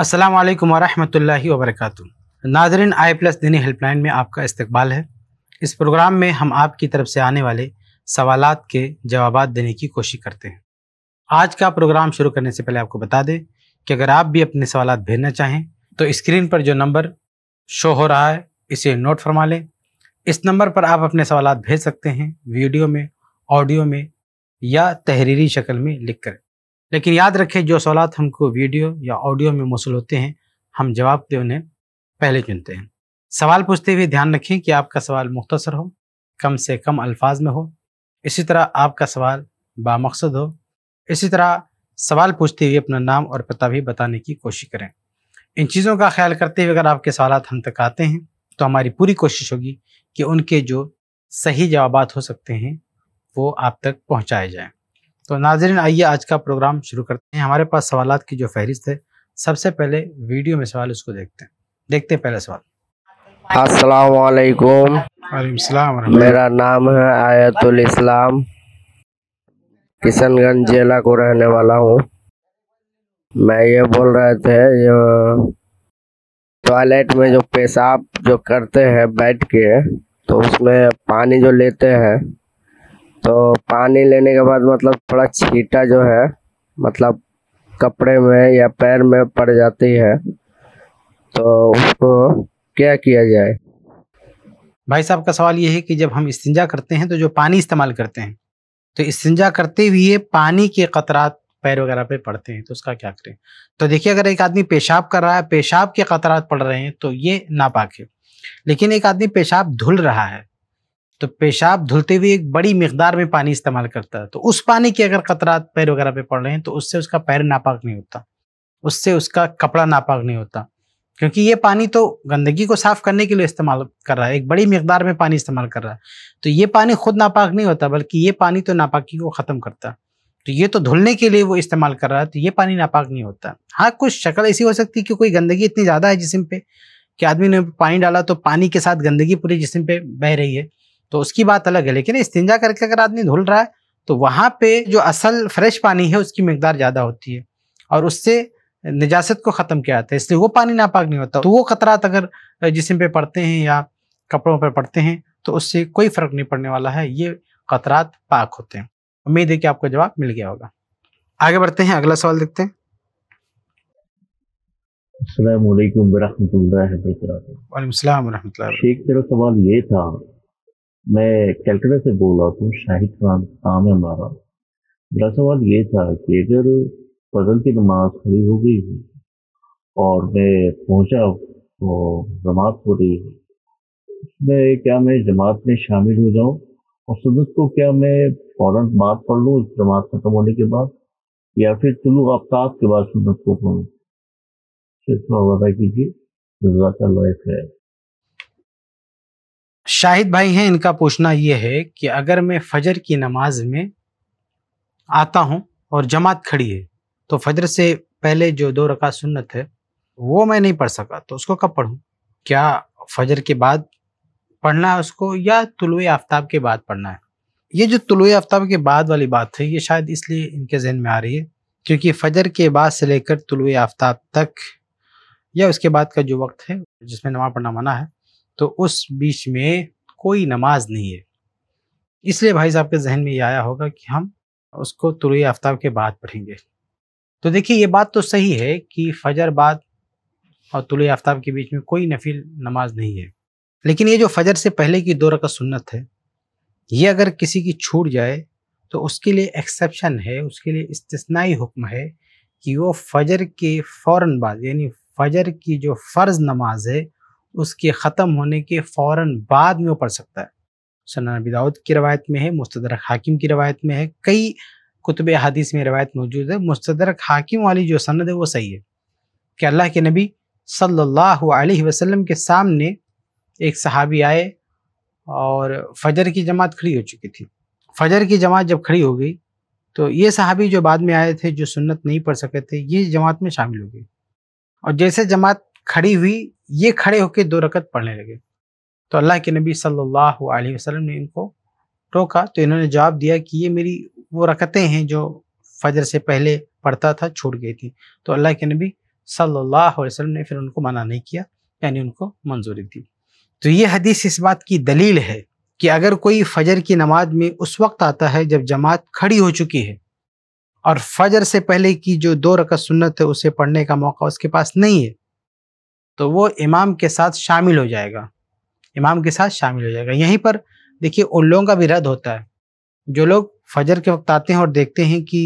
अस्सलाम वालेकुम वरहमतुल्लाहि वबरकاتہ नाजरीन आई प्लस दीनी हेल्पलाइन में आपका इस्तकबाल है इस प्रोग्राम में हम आपकी तरफ से आने वाले सवाल के जवाब देने की कोशिश करते हैं आज का प्रोग्राम शुरू करने से पहले आपको बता दें कि अगर आप भी अपने सवाल भेजना चाहें तो स्क्रीन पर जो नंबर शो हो रहा है इसे नोट फरमा लें इस नंबर पर आप अपने सवाल भेज सकते हैं वीडियो में ऑडियो में या तहरीरी शक्ल में लिख कर लेकिन याद रखें जो सवाल हमको वीडियो या ऑडियो में मौसू होते हैं हम जवाब दे उन्हें पहले चुनते हैं सवाल पूछते हुए ध्यान रखें कि आपका सवाल मुख्तसर हो कम से कम अल्फाज में हो इसी तरह आपका सवाल बामकसद हो इसी तरह सवाल पूछते हुए अपना नाम और पता भी बताने की कोशिश करें इन चीज़ों का ख्याल करते हुए अगर आपके सवाल हम तक आते हैं तो हमारी पूरी कोशिश होगी कि उनके जो सही जवाब हो सकते हैं वो आप तक पहुँचाए जाएँ तो नाजरन आइए आज का प्रोग्राम शुरू करते हैं हमारे पास सवाल की जो फहरिस्त है सबसे पहले वीडियो में सवाल उसको देखते हैं देखते हैं पहला सवाल असलकुम मेरा नाम है आयतुल इस्लाम किशनगंज जिला को रहने वाला हूँ मैं ये बोल रहे थे जो टॉयलेट में जो पेशाब जो करते हैं बैठ के तो उसमें पानी जो लेते हैं तो पानी लेने के बाद मतलब थोड़ा छीटा जो है मतलब कपड़े में या पैर में पड़ जाती है तो उसको क्या किया जाए भाई साहब का सवाल ये है कि जब हम इस्तंजा करते हैं तो जो पानी इस्तेमाल करते हैं तो इस्तंजा करते हुए पानी के कतरात पैर वगैरह पे पड़ते हैं तो उसका क्या करें तो देखिए अगर एक आदमी पेशाब कर रहा है पेशाब के कतरात पड़ रहे हैं तो ये नापाक है लेकिन एक आदमी पेशाब धुल रहा है तो पेशाब धुलते हुए एक बड़ी मकदार में पानी इस्तेमाल करता है तो उस पानी के अगर कतरात पैर वगैरह पे पड़ रहे हैं तो उससे उसका पैर नापाक नहीं होता उससे उसका कपड़ा नापाक नहीं होता क्योंकि ये पानी तो गंदगी को साफ करने के लिए इस्तेमाल कर रहा है एक बड़ी मक़दार में पानी इस्तेमाल कर रहा है तो ये पानी खुद नापाक नहीं होता बल्कि ये पानी तो नापाकी को ख़त्म करता है तो ये तो धुलने के लिए वो इस्तेमाल कर रहा है तो ये पानी नापाक नहीं होता हाँ कुछ शक्ल ऐसी हो सकती है कि कोई गंदगी इतनी ज़्यादा है जिसम पे कि आदमी ने पानी डाला तो पानी के साथ गंदगी पूरे जिसम पे बह रही है तो उसकी बात अलग है लेकिन इस्तंजा करके अगर आदमी धुल रहा है तो वहाँ पे जो असल फ्रेश पानी है उसकी मकदार ज़्यादा होती है और उससे निजात को ख़त्म किया जाता है इसलिए वो पानी नापाक नहीं होता तो वो ख़तरात अगर जिसम पे पड़ते हैं या कपड़ों पर पड़ते हैं तो उससे कोई फ़र्क नहीं पड़ने वाला है ये ख़तरात पाक होते हैं उम्मीद है कि आपको जवाब मिल गया होगा आगे बढ़ते हैं अगला सवाल देखते हैं वालेकुम वरहमतुल्लाह वरहमतुल्लाह एक सवाल ये था मैं कैलकटा से बोल रहा हूँ शाहिद खान काम है हमारा मेरा सवाल ये था कि अगर फजल की नमाज खड़ी हो गई है और मैं पहुंचा तो जमात हो रही है उसमें क्या मैं जमात में शामिल हो जाऊं और सुनत को क्या मैं फ़ौर बात पढ़ लूँ जमात खत्म होने के बाद या फिर तुलू आफ्ताब के बाद सुनत को पढ़ूँ शेखा वादा कीजिए लाइफ है शाहिद भाई हैं इनका पूछना ये है कि अगर मैं फजर की नमाज में आता हूँ और जमात खड़ी है तो फजर से पहले जो दो रका सुन्नत है वो मैं नहीं पढ़ सका तो उसको कब पढ़ूँ क्या फजर के बाद पढ़ना है उसको या तुलु आफ्ताब के बाद पढ़ना है ये जो तुलु आफ्ताब के बाद वाली बात है ये शायद इसलिए इनके जहन में आ रही है क्योंकि फजर के बाद से लेकर तुलु आफ्ताब तक या उसके बाद का जो वक्त है जिसमें नमाज पढ़ना मना है तो उस बीच में कोई नमाज नहीं है इसलिए भाई साहब के जहन में ये आया होगा कि हम उसको तुरु आफ्ताब के बाद पढ़ेंगे तो देखिए ये बात तो सही है कि फजर बाद और तुल आफ्ताब के बीच में कोई नफिल नमाज नहीं है लेकिन ये जो फजर से पहले की दो रकत सुन्नत है ये अगर किसी की छूट जाए तो उसके लिए एक्सेप्शन है उसके लिए इस्तनाई हुक्म है कि वो फजर के फ़ौर बाद यानी फजर की जो फ़र्ज़ नमाज है उसके ख़त्म होने के फ़ौर बाद में वो पढ़ सकता है सना नबी दाऊद की रवायत में है मुस्तरक हाकिम की रवायत में है कई कुतब हदीस में रवायत मौजूद है मुस्तरक हाकिम वाली जो सन्नत है वो सही है कि अल्लाह के नबी अलैहि वसल्लम के सामने एक सहाबी आए और फजर की जमात खड़ी हो चुकी थी फजर की जमात जब खड़ी हो गई तो ये सहाबी जो बाद में आए थे जो सुन्नत नहीं पढ़ सके थे ये जमात में शामिल हो गए और जैसे जमात खड़ी हुई ये खड़े होकर दो रकत पढ़ने लगे तो अल्लाह के नबी सल्लल्लाहु अलैहि वसल्लम ने इनको टोका तो इन्होंने जवाब दिया कि ये मेरी वो रकतें हैं जो फजर से पहले पढ़ता था छूट गई थी तो अल्लाह के नबी सल्लल्लाहु अलैहि वसल्लम ने फिर उनको मना नहीं किया यानी उनको मंजूरी दी तो ये हदीस इस बात की दलील है कि अगर कोई फजर की नमाज में उस वक्त आता है जब जमात खड़ी हो चुकी है और फजर से पहले की जो दो रकत सुन्नत है उसे पढ़ने का मौका उसके पास नहीं है तो वो इमाम के साथ शामिल हो जाएगा इमाम के साथ शामिल हो जाएगा यहीं पर देखिए उन लोगों का भी रद्द होता है जो लोग फजर के वक्त आते हैं और देखते हैं कि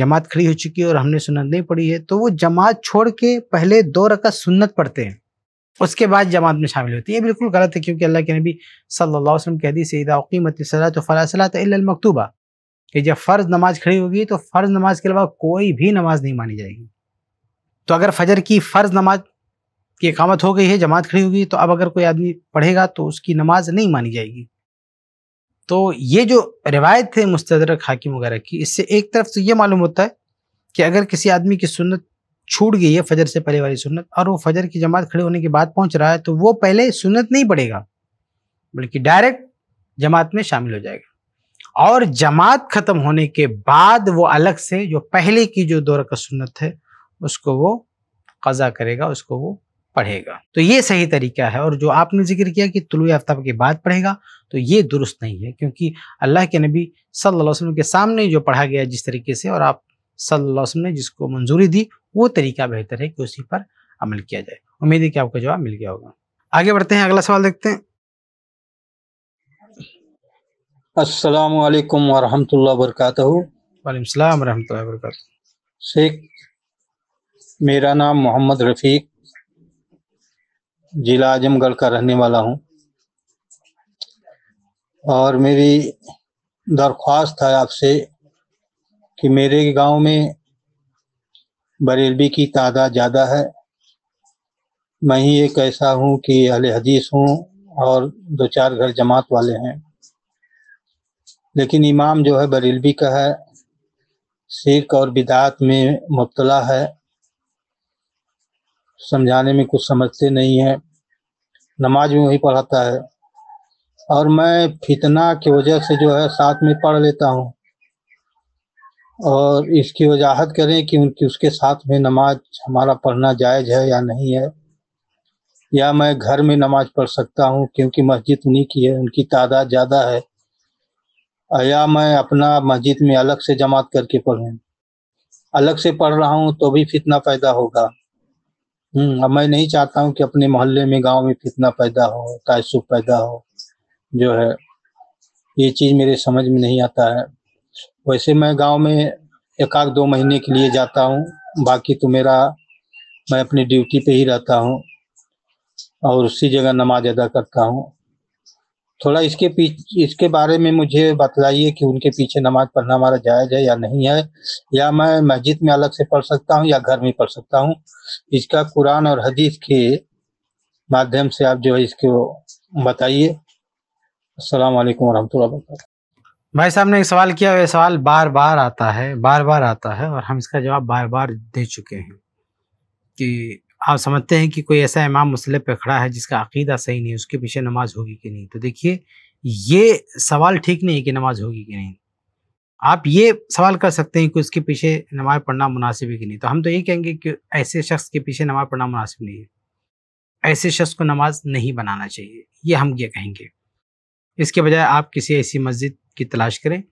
जमात खड़ी हो चुकी है और हमने सुन्नत नहीं पढ़ी है तो वो जमात छोड़ के पहले दो रकत सुन्नत पढ़ते हैं उसके बाद जमात में शामिल होती है ये बिल्कुल गलत है क्योंकि अल्लाह के नबी सल्लल्लाहु अलैहि वसल्लम कहती सईदा कीमत सलात कि जब फ़र्ज़ नमाज खड़ी होगी तो फ़र्ज़ नमाज के अलावा कोई भी नमाज नहीं मानी जाएगी तो अगर फजर की फ़र्ज़ नमाज कि इकामत हो गई है जमात खड़ी होगी तो अब अगर कोई आदमी पढ़ेगा तो उसकी नमाज नहीं मानी जाएगी तो ये जो रिवायत है मुस्तरक हाकिम वगैरह की इससे एक तरफ तो ये मालूम होता है कि अगर किसी आदमी की सुन्नत छूट गई है फजर से पहले वाली सुन्नत और वो फजर की जमात खड़े होने के बाद पहुंच रहा है तो वो पहले सुन्नत नहीं पड़ेगा बल्कि डायरेक्ट जमात में शामिल हो जाएगा और जमात ख़त्म होने के बाद वो अलग से जो पहले की जो दौर का सुन्नत है उसको वो कज़ा करेगा उसको वो पढ़ेगा तो ये सही तरीका है और जो आपने जिक्र किया कि तुलु आफ्ताब के बाद पढ़ेगा तो ये दुरुस्त नहीं है क्योंकि अल्लाह के नबी सल्लल्लाहु अलैहि वसल्लम के सामने जो पढ़ा गया जिस तरीके से और आप सल्लल्लाहु अलैहि वसल्लम ने जिसको मंजूरी दी वो तरीका बेहतर है कि उसी पर अमल किया जाए उम्मीद है कि आपका जवाब मिल गया होगा आगे बढ़ते हैं अगला सवाल देखते हैं अस्सलाम वालेकुम वरहमतुल्लाह वरकatuh वालेकुम सलाम वरहमतुल्लाह वरकatuh शेख मेरा नाम मोहम्मद रफ़ीक जिला आजमगढ़ का रहने वाला हूँ और मेरी दरख्वास्त है आपसे कि मेरे गांव में बरेलवी की तादाद ज़्यादा है मैं ही एक ऐसा हूँ कि अल हदीस हूँ और दो चार घर जमात वाले हैं लेकिन इमाम जो है बरेलवी का है शिरक और बिदात में मुबतला है समझाने में कुछ समझते नहीं है नमाज में वही पढ़ाता है और मैं फितना की वजह से जो है साथ में पढ़ लेता हूँ और इसकी वजाहत करें कि उनकी उसके साथ में नमाज हमारा पढ़ना जायज़ है या नहीं है या मैं घर में नमाज पढ़ सकता हूँ क्योंकि मस्जिद उन्हीं की है उनकी तादाद ज़्यादा है या मैं अपना मस्जिद में अलग से जमात करके पढ़ूँ अलग से पढ़ रहा हूँ तो भी फितना पैदा होगा हम्म, अब मैं नहीं चाहता हूँ कि अपने मोहल्ले में गांव में फितना पैदा हो तायसुब पैदा हो जो है ये चीज़ मेरे समझ में नहीं आता है वैसे मैं गांव में एक आध दो महीने के लिए जाता हूँ बाकी तो मेरा मैं अपनी ड्यूटी पे ही रहता हूँ और उसी जगह नमाज अदा करता हूँ थोड़ा इसके पीछे इसके बारे में मुझे बतलाइए कि उनके पीछे नमाज पढ़ना हमारा जायज है या नहीं है या मैं मस्जिद में अलग से पढ़ सकता हूँ या घर में पढ़ सकता हूँ इसका कुरान और हदीस के माध्यम से आप जो है इसको बताइए अस्सलाम वालेकुम वरहमतुल्लाहि भाई साहब ने एक सवाल किया हुआ सवाल बार बार आता है बार बार आता है और हम इसका जवाब बार बार दे चुके हैं कि आप समझते हैं कि कोई ऐसा इमाम मसले पर खड़ा है जिसका अकीदा सही नहीं उसके पीछे नमाज होगी कि नहीं तो देखिए ये सवाल ठीक नहीं है कि नमाज होगी कि नहीं आप ये सवाल कर सकते हैं कि उसके पीछे नमाज पढ़ना मुनासिब है कि नहीं तो हम तो ये कहेंगे कि ऐसे शख्स के पीछे नमाज पढ़ना मुनासिब नहीं है ऐसे शख्स को नमाज नहीं बनाना चाहिए ये हम ये कहेंगे इसके बजाय आप किसी ऐसी मस्जिद की तलाश करें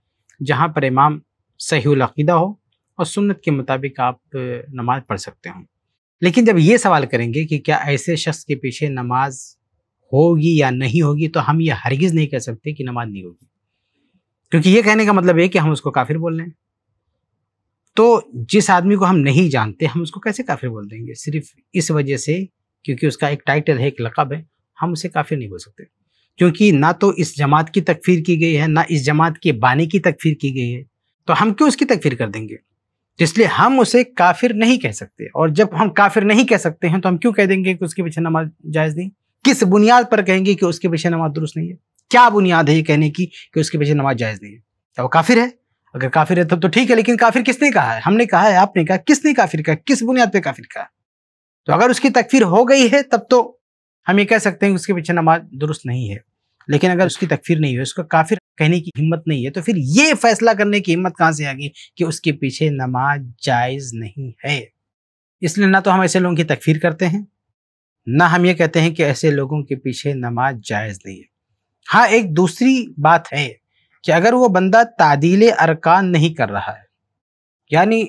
जहाँ पर इमाम सही अकीदा हो और सुन्नत के मुताबिक आप नमाज पढ़ सकते हों लेकिन जब ये सवाल करेंगे कि क्या ऐसे शख्स के पीछे नमाज होगी या नहीं होगी तो हम ये हरगिज़ नहीं कह सकते कि नमाज नहीं होगी क्योंकि ये कहने का मतलब है कि हम उसको काफिर बोल रहे हैं तो जिस आदमी को हम नहीं जानते हम उसको कैसे काफिर बोल देंगे सिर्फ इस वजह से क्योंकि उसका एक टाइटल है एक लकब है हम उसे काफिर नहीं बोल सकते क्योंकि ना तो इस जमात की तकफीर की गई है ना इस जमात के बानी की तकफीर की गई है तो हम क्यों उसकी तकफीर कर देंगे इसलिए हम उसे काफिर नहीं कह सकते और जब हम काफिर नहीं कह सकते हैं तो हम क्यों कह देंगे कि उसके पीछे नमाज जायज़ नहीं किस बुनियाद पर कहेंगे कि उसके पीछे नमाज दुरुस्त नहीं है क्या बुनियाद है ये कहने की कि उसके पीछे नमाज जायज़ नहीं है तो वो काफिर है अगर काफिर है तब तो ठीक है लेकिन काफिर किसने कहा है हमने कहा है आपने कहा किसने काफिर कहा किस बुनियाद पर काफिर कहा तो अगर उसकी तकफीर हो गई है तब तो हम ये कह सकते हैं कि उसके पीछे नमाज दुरुस्त नहीं है लेकिन अगर उसकी अच्छा। तकफीर नहीं हुई उसका काफिर कहने की हिम्मत नहीं है तो फिर ये फैसला करने की हिम्मत कहाँ से आ गई कि उसके पीछे नमाज जायज़ नहीं है इसलिए ना तो हम ऐसे लोगों की तकफीर करते हैं ना हम ये कहते हैं कि ऐसे लोगों के पीछे नमाज जायज़ नहीं है हाँ एक दूसरी बात है कि अगर वो बंदा तादील अरकान नहीं कर रहा है यानी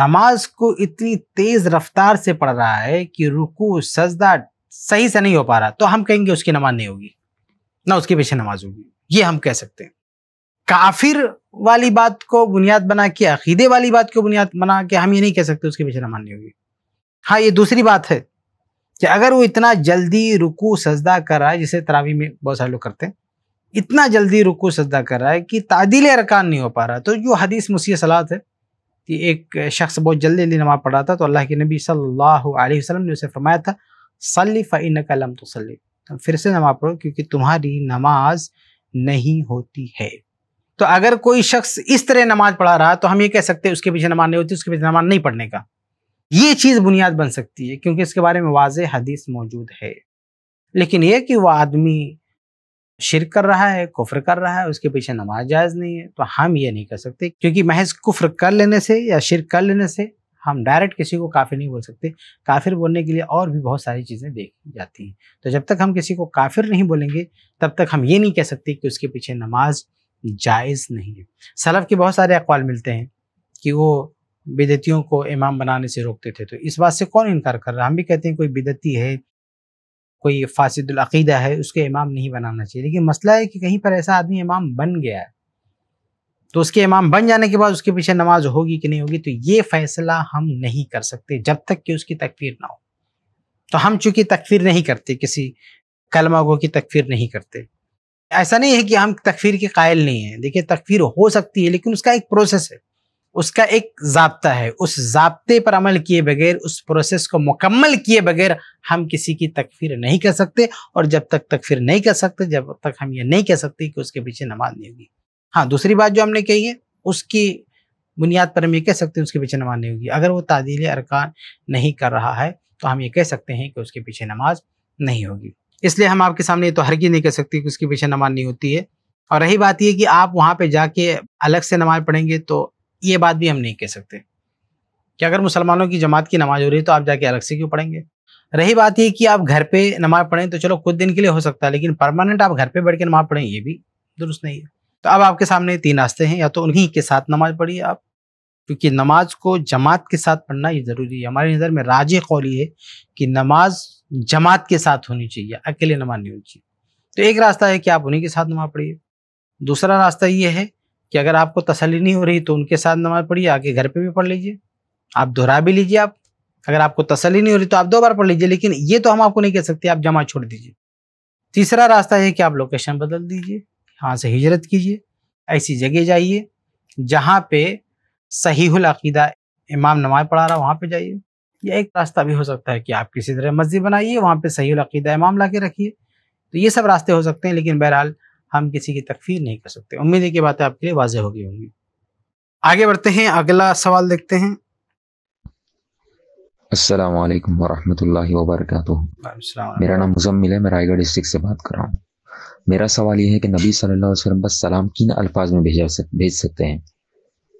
नमाज को इतनी तेज़ रफ्तार से पढ़ रहा है कि रुकू सजदा सही से नहीं हो पा रहा तो हम कहेंगे उसकी नमाज नहीं होगी ना उसके पीछे नमाज होगी ये हम कह सकते हैं काफिर वाली बात को बुनियाद बना के अकीदे वाली बात को बुनियाद बना के हम ये नहीं कह सकते उसके पीछे नमाज नहीं होगी हाँ ये दूसरी बात है कि अगर वो इतना जल्दी रुकू सजदा कर रहा है जिसे तरावी में बहुत सारे लोग करते हैं इतना जल्दी रुकू सजदा कर रहा है कि तादिल अरकान नहीं हो पा रहा तो जो हदीस मुसी सलात है कि एक शख्स बहुत जल्दी जल्दी नमाज पढ़ा था तो अल्लाह के नबी सल्लल्लाहु अलैहि वसल्लम ने उसे फरमाया था सल्ली फ़ैन तो तो फिर से नमाज पढ़ो क्योंकि तुम्हारी नमाज नहीं होती है तो अगर कोई शख्स इस तरह नमाज पढ़ा रहा तो हम ये कह सकते हैं उसके पीछे नमाज नहीं होती उसके पीछे नमाज नहीं पढ़ने का ये चीज़ बुनियाद बन सकती है क्योंकि इसके बारे में वाज हदीस मौजूद है लेकिन यह कि वह आदमी शिर कर रहा है कुफ्र कर रहा है उसके पीछे नमाज जायज़ नहीं है तो हम ये नहीं कर सकते क्योंकि महज कुफ्र कर लेने से या शिर कर लेने से हम डायरेक्ट किसी को काफिर नहीं बोल सकते काफिर बोलने के लिए और भी बहुत सारी चीज़ें देखी जाती हैं तो जब तक हम किसी को काफिर नहीं बोलेंगे तब तक हम ये नहीं कह सकते कि उसके पीछे नमाज जायज़ नहीं है सलफ़ के बहुत सारे अकवाल मिलते हैं कि वो बिदतियों को इमाम बनाने से रोकते थे तो इस बात से कौन इनकार कर रहा है हम भी कहते हैं कोई बिदती है कोई फासिदुलअीदा है उसके इमाम नहीं बनाना चाहिए लेकिन मसला है कि कहीं पर ऐसा आदमी इमाम बन गया है तो उसके इमाम बन जाने के बाद उसके पीछे नमाज होगी कि नहीं होगी तो ये फैसला हम नहीं कर सकते जब तक कि उसकी तकफीर ना हो तो हम चूंकि तकफीर नहीं करते किसी कलमा को की तकफीर नहीं करते ऐसा नहीं है कि हम तकफीर के कायल नहीं हैं देखिए तकफीर हो सकती है लेकिन उसका एक प्रोसेस है उसका एक जबता है उस जबते पर अमल किए बगैर उस प्रोसेस को मुकम्मल किए बगैर हम किसी की तकफीर नहीं कर सकते और जब तक तकफीर नहीं कर सकते जब तक हम ये नहीं कह सकते कि उसके पीछे नमाज नहीं होगी हाँ दूसरी बात जो हमने कही है उसकी बुनियाद पर हम ये कह सकते हैं उसके पीछे नमाज नहीं होगी अगर वो तादील अरकान नहीं कर रहा है तो हम ये कह सकते हैं कि उसके पीछे नमाज नहीं होगी इसलिए हम आपके सामने ये तो हरगी नहीं कह सकते कि उसके पीछे नमाज नहीं होती है और रही बात यह कि आप वहाँ पर जाके अलग से नमाज पढ़ेंगे तो ये बात भी हम नहीं कह सकते कि अगर मुसलमानों की जमात की नमाज हो रही है तो आप जाके अलग से क्यों पढ़ेंगे रही बात ये कि आप घर पे नमाज पढ़ें तो चलो कुछ दिन के लिए हो सकता है लेकिन परमानेंट आप घर पे बैठ के नमाज पढ़ें ये भी दुरुस्त नहीं है तो अब आपके सामने तीन रास्ते हैं या तो उन्हीं के साथ नमाज पढ़िए आप क्योंकि नमाज को जमात के साथ पढ़ना ये ज़रूरी है हमारी नज़र में राज कौली है कि नमाज जमात के साथ होनी चाहिए अकेले नमाज नहीं होनी चाहिए तो एक रास्ता है कि आप उन्हीं के साथ नमाज पढ़िए दूसरा रास्ता ये है कि अगर आपको तसली नहीं हो रही तो उनके साथ नमाज पढ़िए आके घर पर भी पढ़ लीजिए आप दोहरा भी लीजिए आप अगर आपको तसली नहीं हो रही तो आप दो बार पढ़ लीजिए लेकिन ये तो हम आपको नहीं कह सकते आप जमा छोड़ दीजिए तीसरा रास्ता है कि आप लोकेशन बदल दीजिए यहाँ से हिजरत कीजिए ऐसी जगह जाइए जहाँ पे सही अकीदा इमाम नमाज पढ़ा रहा वहाँ पे जाइए या एक रास्ता भी हो सकता है कि आप किसी तरह मस्जिद बनाइए वहाँ पे सही अकीदा इमाम ला के रखिए तो ये सब रास्ते हो सकते हैं लेकिन बहरहाल हम किसी की तकफीर नहीं कर सकते उम्मीद है कि बातें आपके लिए वाजह हो गई होंगी आगे बढ़ते हैं अगला सवाल देखते हैं असलकम वरहमल वर्क मेरा नाम मुजम्मिल है मैं रायगढ़ डिस्ट्रिक्ट से बात कर रहा हूँ मेरा सवाल यह है कि नबी सल्लल्लाहु अलैहि वसल्लम बस सलाम किन अल्फाज में भेजा सक, भेज सकते हैं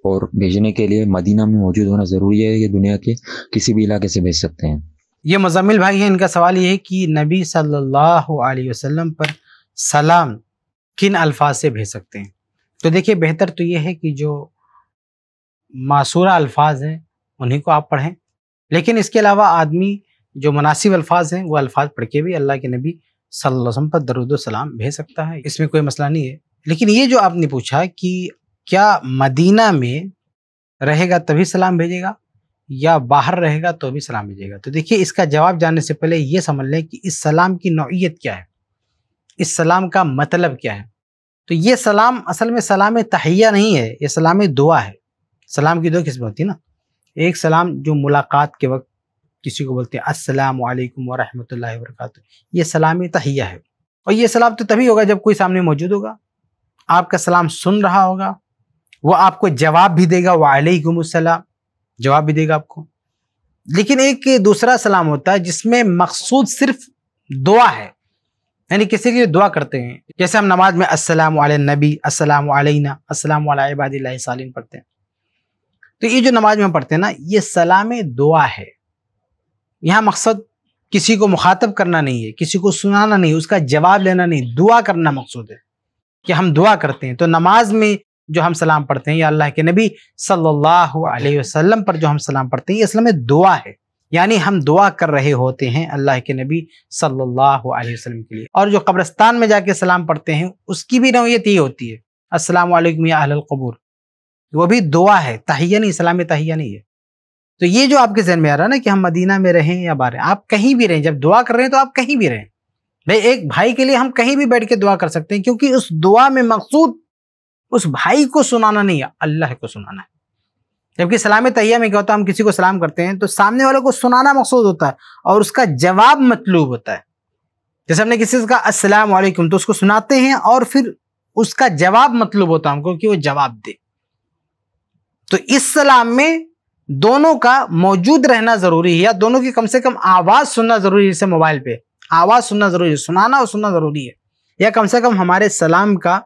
और भेजने के लिए मदीना में मौजूद होना ज़रूरी है ये दुनिया के किसी भी इलाके से भेज सकते हैं ये मजामिल भाई है इनका सवाल ये है कि नबी सल्लल्लाहु अलैहि वसल्लम पर सलाम किन अल्फाज से भेज सकते हैं तो देखिए बेहतर तो ये है कि जो मासूरा अल्फाज हैं उन्हीं को आप पढ़ें लेकिन इसके अलावा आदमी जो मुनासिब अल्फाज हैं वो अल्फाज पढ़ के भी अल्लाह के नबी सल्लम पर दरुद सलाम भेज सकता है इसमें कोई मसला नहीं है लेकिन ये जो आपने पूछा कि क्या मदीना में रहेगा तभी सलाम भेजेगा या बाहर रहेगा तो भी सलाम भेजेगा तो देखिए इसका जवाब जानने से पहले ये समझ लें कि इस सलाम की नौीयत क्या है इस सलाम का मतलब क्या है तो ये सलाम असल में सलाम तहिया नहीं है ये सलाम दुआ है सलाम की दो किस्में होती है ना एक सलाम जो मुलाकात के वक्त किसी को बोलते हैं असलम वालेकुम वरहमतुल्लाहि वबरकातुहू ये सलामी तहिया है और ये सलाम तो तभी होगा जब कोई सामने मौजूद होगा आपका सलाम सुन रहा होगा वो आपको जवाब भी देगा वालेकुमसलाम जवाब भी देगा आपको लेकिन एक दूसरा सलाम होता है जिसमें मकसूद सिर्फ दुआ है यानी किसी के लिए दुआ करते हैं जैसे हम नमाज में अस्सलाम नबी असलम अलैना अस्सलाम इबादिल्लाह पढ़ते हैं तो ये जो नमाज में हम पढ़ते हैं ना ये सलाम दुआ है यहाँ मकसद किसी को मुखातब करना नहीं है किसी को सुनाना नहीं उसका जवाब लेना नहीं दुआ करना मकसूद है कि हम दुआ करते हैं तो नमाज में जो हम सलाम पढ़ते हैं या अल्लाह के नबी सल्लल्लाहु अलैहि वसल्लम पर जो हम सलाम पढ़ते हैं ये असल में दुआ है यानी हम दुआ कर रहे होते हैं अल्लाह के नबी सल्लल्लाहु अलैहि वसल्लम के लिए और जो कब्रस्तान में जाके सलाम पढ़ते हैं उसकी भी नौीयत ये होती है अस्सलाम वालेकुम या वो भी दुआ है तहिया नहीं सलाम तहिया नहीं है तो ये जो आपके जहन में आ रहा है ना कि हम मदीना में रहें या बाहर आप कहीं भी रहें जब दुआ कर रहे हैं तो आप कहीं भी रहें भाई एक भाई के लिए हम कहीं भी बैठ के दुआ कर सकते हैं क्योंकि उस दुआ में मकसूद उस भाई को सुनाना नहीं है अल्लाह को सुनाना है जबकि सलाम तहिया में क्या होता है हम किसी को सलाम करते हैं तो सामने वाले को सुनाना मकसूद होता है और उसका जवाब मतलूब होता है जैसे हमने किसी से कहा वालेकुम तो उसको सुनाते हैं और फिर उसका जवाब मतलूब होता है हमको कि वो जवाब दे तो इस सलाम में दोनों का मौजूद रहना जरूरी है या दोनों की कम से कम आवाज़ सुनना जरूरी है इसे मोबाइल पे आवाज़ सुनना जरूरी है सुनाना और सुनना ज़रूरी है या कम से कम हमारे सलाम का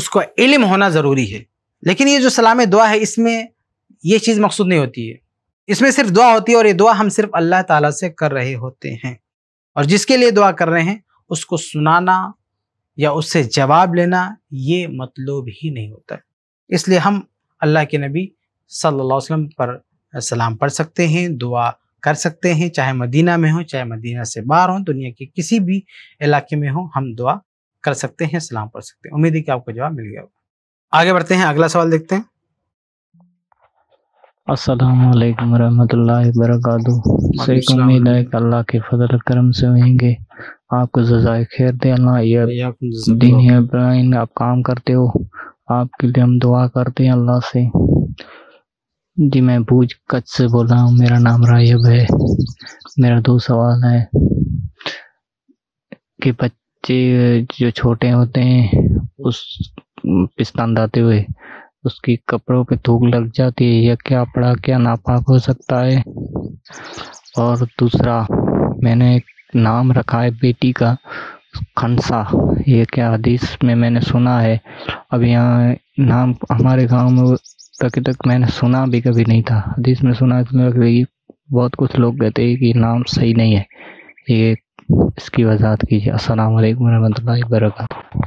उसको इलम होना ज़रूरी है लेकिन ये जो सलाम दुआ है इसमें ये चीज़ मकसूद नहीं होती है इसमें सिर्फ दुआ होती है और ये दुआ हम सिर्फ अल्लाह ताला से कर रहे होते हैं और जिसके लिए दुआ कर रहे हैं उसको सुनाना या उससे जवाब लेना ये मतलब ही नहीं होता इसलिए हम अल्लाह के नबी सल्लल्लाहु अलैहि वसल्लम पर सलाम पढ़ सकते हैं दुआ कर सकते हैं चाहे मदीना में हो चाहे मदीना से बाहर हो दुनिया के किसी भी इलाके में हो हम दुआ कर सकते हैं सलाम पढ़ सकते हैं उम्मीद है कि आपको जवाब मिल गया होगा आगे बढ़ते हैं अगला सवाल देखते हैं अस्सलाम वालेकुम रहमतुल्लाहि वबरकातुहू से उम्मीद है कि अल्लाह के फजल करम से होंगे आपको जजाए खैर दे अल्लाह ये दिन इब्राहिम आप काम करते हो आपके लिए हम दुआ करते हैं अल्लाह से जी मैं भूज कच्छ से बोल रहा हूँ मेरा नाम रायब है मेरा दो सवाल है कि बच्चे जो छोटे होते हैं उस पिस्तान दाते हुए उसकी कपड़ों पे थूक लग जाती है या क्या पड़ा क्या नापाक हो सकता है और दूसरा मैंने एक नाम रखा है बेटी का खनसा ये क्या हदीस में मैंने सुना है अब यहाँ नाम हमारे गांव में तक तक मैंने सुना भी कभी नहीं था हदीस में सुना कि बहुत कुछ लोग कहते हैं कि नाम सही नहीं है ये इसकी वजाहत कीजिए अस्सलाम वालेकुम रहमतुल्लाहि वबरकातुहू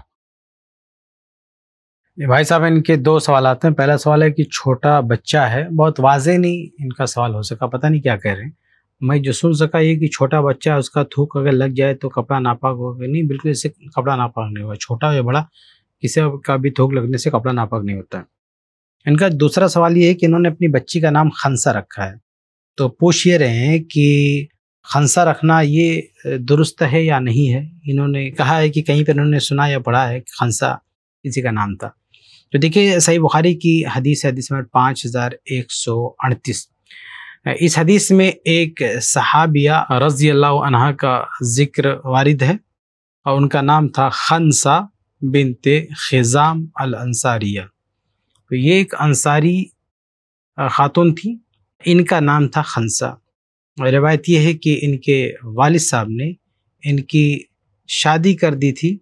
भाई साहब इनके दो सवाल आते हैं पहला सवाल है कि छोटा बच्चा है बहुत वाजे नहीं इनका सवाल हो सका पता नहीं क्या कह रहे हैं मैं जो सुन सका ये कि छोटा बच्चा है उसका थूक अगर लग जाए तो कपड़ा नापाक होगा नहीं बिल्कुल इससे कपड़ा नापाक नहीं हुआ छोटा या बड़ा किसी का भी थूक लगने से कपड़ा नापाक नहीं होता है इनका दूसरा सवाल ये है कि इन्होंने अपनी बच्ची का नाम खंसा रखा है तो पूछ ये रहे हैं कि खंसा रखना ये दुरुस्त है या नहीं है इन्होंने कहा है कि कहीं पर इन्होंने सुना या पढ़ा है कि खंसा किसी का नाम था तो देखिए सही बुखारी की हदीस हदीस नंबर पाँच हज़ार एक सौ अड़तीस इस हदीस में एक सहाबिया रजी अल्लाह का जिक्र वारिद है और उनका नाम था खनसा बिनते खिज़ाम अल अंसारिया तो ये एक अंसारी खातून थी इनका नाम था खनसा रिवायत यह है कि इनके वालिद साहब ने इनकी शादी कर दी थी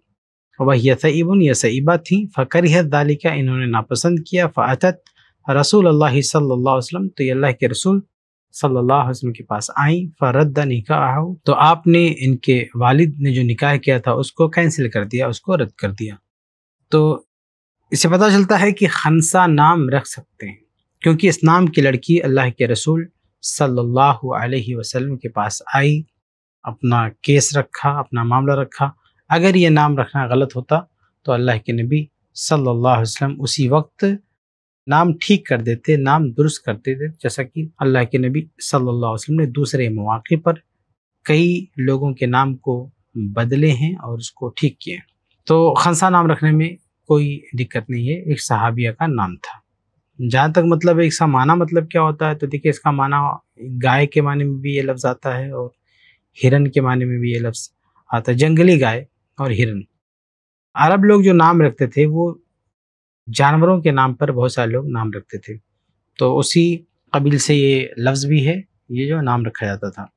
वह यसईबन यसईबा थी फ़कर दालिका इन्होंने नापसंद किया फ़ातत रसूल अल्लाह सल्लल्लाहु वसल्लम तो ये अल्लाह के रसूल सल्ला अलैहि वसल्लम के पास आई फ़रद हो तो आपने इनके वालिद ने जो निकाह किया था उसको कैंसिल कर दिया उसको रद्द कर दिया तो इससे पता चलता है कि खनसा नाम रख सकते हैं क्योंकि इस नाम की लड़की अल्लाह के रसूल सल्लल्लाहु अलैहि वसल्लम के पास आई अपना केस रखा अपना मामला रखा अगर ये नाम रखना गलत होता तो अल्लाह के नबी सल्लल्लाहु अलैहि वसल्लम उसी वक्त नाम ठीक कर देते नाम दुरुस्त कर देते जैसा कि अल्लाह के नबी सल्लल्लाहु अलैहि वसल्लम ने दूसरे मौके पर कई लोगों के नाम को बदले हैं और उसको ठीक किए तो खनसा नाम रखने में कोई दिक्कत नहीं है एक सहाबिया का नाम था जहाँ तक मतलब है इसका माना मतलब क्या होता है तो देखिए इसका माना गाय के माने में भी ये लफ्ज़ आता है और हिरन के माने में भी ये लफ्ज़ आता है जंगली गाय और हिरन अरब लोग जो नाम रखते थे वो जानवरों के नाम पर बहुत सारे लोग नाम रखते थे तो उसी कबील से ये लफ्ज़ भी है ये जो नाम रखा जाता था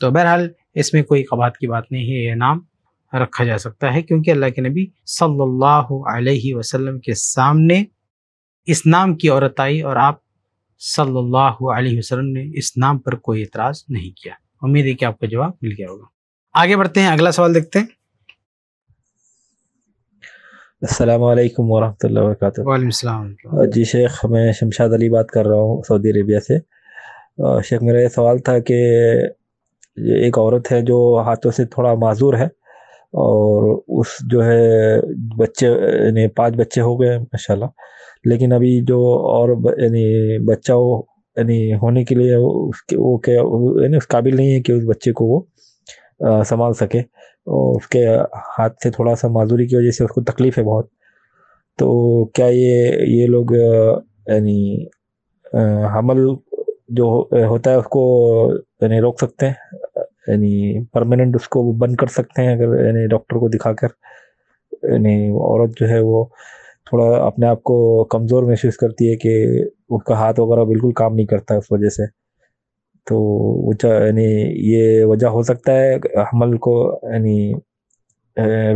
तो बहरहाल इसमें कोई कबात की बात नहीं है यह नाम रखा जा सकता है क्योंकि अल्लाह के नबी सल्लल्लाहु अलैहि वसल्लम के सामने इस नाम की औरत आई और आप सल्लल्लाहु अलैहि वसल्लम ने इस नाम पर कोई इतराज़ नहीं किया उम्मीद है कि आपको जवाब मिल गया होगा आगे बढ़ते हैं अगला सवाल देखते हैं असलकम वरहमल वर्क जी शेख मैं शमशाद अली बात कर रहा हूँ सऊदी अरेबिया से शेख मेरा ये सवाल था कि एक औरत है जो हाथों से थोड़ा माजूर है और उस जो है बच्चे यानी पांच बच्चे हो गए माशा लेकिन अभी जो और यानी बच्चा वो यानी होने के लिए उसके वो क्या यानी उस काबिल नहीं है कि उस बच्चे को वो आ, संभाल सके और उसके हाथ से थोड़ा सा माजूरी की वजह से उसको तकलीफ़ है बहुत तो क्या ये ये लोग यानी हमल जो होता है उसको यानी रोक सकते हैं यानी परमानेंट उसको वो बंद कर सकते हैं अगर यानी डॉक्टर को दिखाकर यानी औरत जो है वो थोड़ा अपने आप को कमज़ोर महसूस करती है कि उसका हाथ वगैरह बिल्कुल काम नहीं करता उस वजह से तो यानी ये वजह हो सकता है हमल को यानी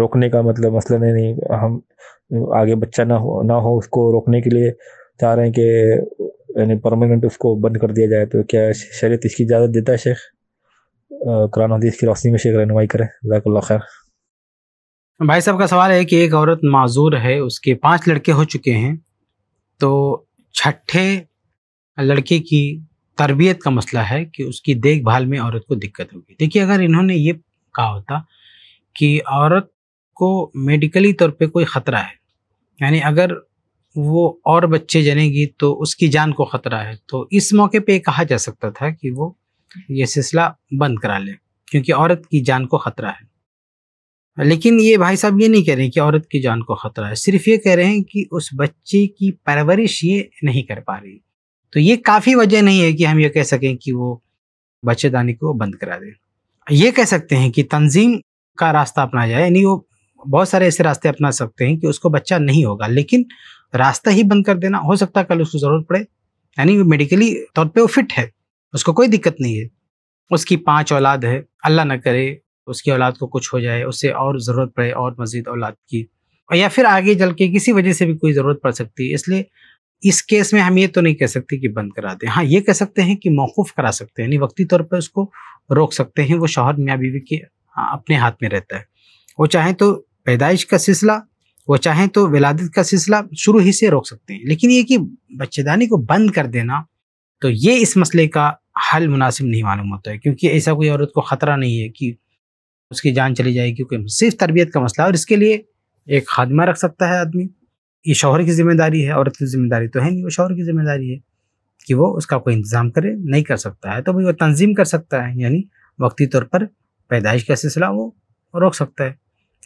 रोकने का मतलब मसला नहीं हम आगे बच्चा ना हो ना हो उसको रोकने के लिए चाह रहे हैं कि यानी परमानेंट उसको बंद कर दिया जाए तो क्या शरीत इसकी इजाज़त देता है शेख कुरान हदीस की रोशनी में शेख रहनुमाई करें जजाकल्ला खैर भाई साहब का सवाल है कि एक औरत माजूर है उसके पांच लड़के हो चुके हैं तो छठे लड़के की तरबियत का मसला है कि उसकी देखभाल में औरत को दिक्कत होगी देखिए अगर इन्होंने ये कहा होता कि औरत को मेडिकली तौर पे कोई ख़तरा है यानी अगर वो और बच्चे जनेगी तो उसकी जान को ख़तरा है तो इस मौके पे कहा जा सकता था कि वो ये सिलसिला बंद करा लें क्योंकि औरत की जान को ख़तरा है लेकिन ये भाई साहब ये नहीं कह रहे हैं कि औरत की जान को ख़तरा है सिर्फ ये कह रहे हैं कि उस बच्चे की परवरिश ये नहीं कर पा रही तो ये काफ़ी वजह नहीं है कि हम ये कह सकें कि वो बच्चेदानी को बंद करा दें ये कह सकते हैं कि तंजीम का रास्ता अपनाया जाए यानी वो बहुत सारे ऐसे रास्ते अपना सकते हैं कि उसको बच्चा नहीं होगा लेकिन रास्ता ही बंद कर देना हो सकता है कल उसको ज़रूरत पड़े यानी मेडिकली तौर पर वो फिट है उसको कोई दिक्कत नहीं है उसकी पांच औलाद है अल्लाह न करे उसकी औलाद को कुछ हो जाए उससे और ज़रूरत पड़े और मज़ीद औलाद की या फिर आगे चल के किसी वजह से भी कोई ज़रूरत पड़ सकती है इसलिए इस केस में हम ये तो नहीं कह सकते कि बंद करा दें हाँ ये कह सकते हैं कि मौकूफ़ करा सकते हैं यानी वक्ती तौर पर उसको रोक सकते हैं वो शोहर मियाँ बीवी के अपने हाथ में रहता है वो चाहें तो पैदाइश का सिलसिला वो चाहें तो विलादत का सिलसिला शुरू ही से रोक सकते हैं लेकिन ये कि बच्चेदानी को बंद कर देना तो ये इस मसले का हल मुनासिब नहीं मालूम होता है क्योंकि ऐसा कोई औरत को ख़तरा नहीं है कि उसकी जान चली जाएगी क्योंकि सिर्फ तरबियत का मसला और इसके लिए एक खादमा रख सकता है आदमी ये शोहर की जिम्मेदारी है औरत की जिम्मेदारी तो है नहीं वो शोहर की जिम्मेदारी है कि वो उसका कोई इंतज़ाम करे नहीं कर सकता है तो भाई वो तंजीम कर सकता है यानी वक्ती तौर पर पैदाइश का सिलसिला वो रोक सकता है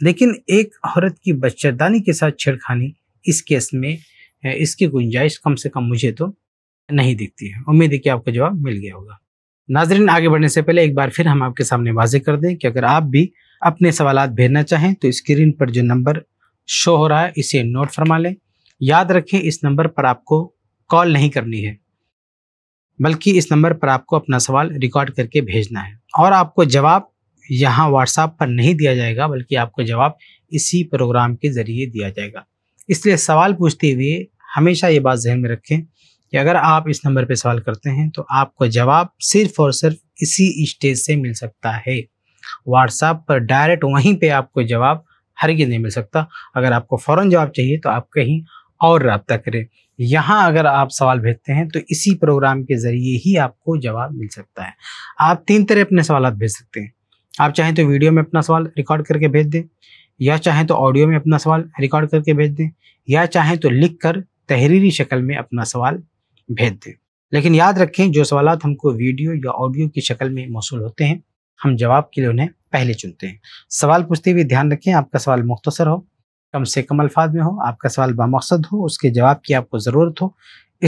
लेकिन एक औरत की बच्चेदानी के साथ छेड़खानी इस केस में इसकी गुंजाइश कम से कम मुझे तो नहीं दिखती है उम्मीद है कि आपको जवाब मिल गया होगा नाजरीन आगे बढ़ने से पहले एक बार फिर हम आपके सामने वाजे कर दें कि अगर आप भी अपने सवाल भेजना चाहें तो स्क्रीन पर जो नंबर शो हो रहा है इसे नोट फरमा लें याद रखें इस नंबर पर आपको कॉल नहीं करनी है बल्कि इस नंबर पर आपको अपना सवाल रिकॉर्ड करके भेजना है और आपको जवाब यहाँ व्हाट्सएप पर नहीं दिया जाएगा बल्कि आपको जवाब इसी प्रोग्राम के ज़रिए दिया जाएगा इसलिए सवाल पूछते हुए हमेशा ये बात जहन में रखें कि अगर आप इस नंबर पे सवाल करते हैं तो आपको जवाब सिर्फ और सिर्फ इसी स्टेज से मिल सकता है व्हाट्सएप पर डायरेक्ट वहीं पे आपको जवाब हर नहीं मिल सकता अगर आपको फ़ौर जवाब चाहिए तो आप कहीं और रबता करें यहाँ अगर आप सवाल भेजते हैं तो इसी प्रोग्राम के ज़रिए ही आपको जवाब मिल सकता है आप तीन तरह अपने सवाल भेज सकते हैं आप चाहें तो वीडियो में अपना सवाल रिकॉर्ड करके भेज दें या चाहें तो ऑडियो में अपना सवाल रिकॉर्ड करके भेज दें या चाहें तो लिख कर तहरीरी शक्ल में अपना सवाल भेज दें लेकिन याद रखें जो सवाल हमको वीडियो या ऑडियो की शक्ल में मौसू होते हैं हम जवाब के लिए उन्हें पहले चुनते हैं सवाल पूछते हुए ध्यान रखें आपका सवाल मुख्तसर हो कम से कम अल्फाज में हो आपका सवाल बामकसद हो उसके जवाब की आपको ज़रूरत हो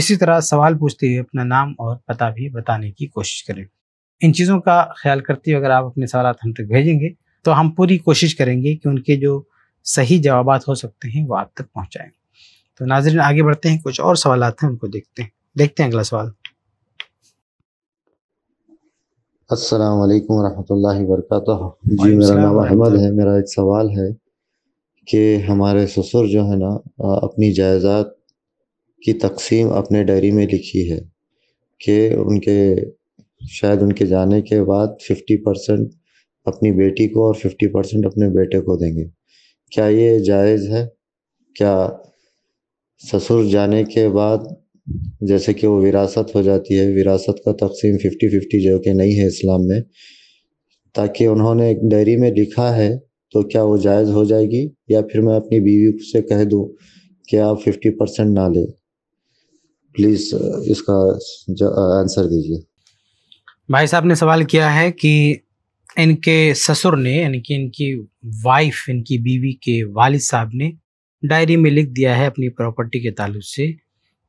इसी तरह सवाल पूछते हुए अपना नाम और पता भी बताने की कोशिश करें इन चीज़ों का ख्याल करते हुए अगर आप अपने सवाल हम तक भेजेंगे तो हम पूरी कोशिश करेंगे कि उनके जो सही जवाब हो सकते हैं वो आप तक पहुँचाएँ तो नाजरन आगे बढ़ते हैं कुछ और सवाल हैं उनको देखते हैं देखते हैं अगला सवाल अस्सलाम वालेकुम रहमतुल्लाहि जी मेरा नाम अहमद है मेरा एक सवाल है कि हमारे ससुर जो है ना अपनी जायदाद की तकसीम अपने डायरी में लिखी है कि उनके शायद उनके जाने के बाद फिफ्टी परसेंट अपनी बेटी को और फिफ्टी परसेंट अपने बेटे को देंगे क्या ये जायज़ है क्या ससुर जाने के बाद जैसे कि वो विरासत हो जाती है विरासत का तकसीम फिफ्टी फिफ्टी जो कि नहीं है इस्लाम में ताकि उन्होंने एक डायरी में लिखा है तो क्या वो जायज़ हो जाएगी या फिर मैं अपनी बीवी से कह दूँ कि आप फिफ्टी परसेंट ना लें प्लीज़ इसका आंसर दीजिए भाई साहब ने सवाल किया है कि इनके ससुर ने यानी कि इनकी वाइफ इनकी बीवी के वालिद साहब ने डायरी में लिख दिया है अपनी प्रॉपर्टी के तालुब से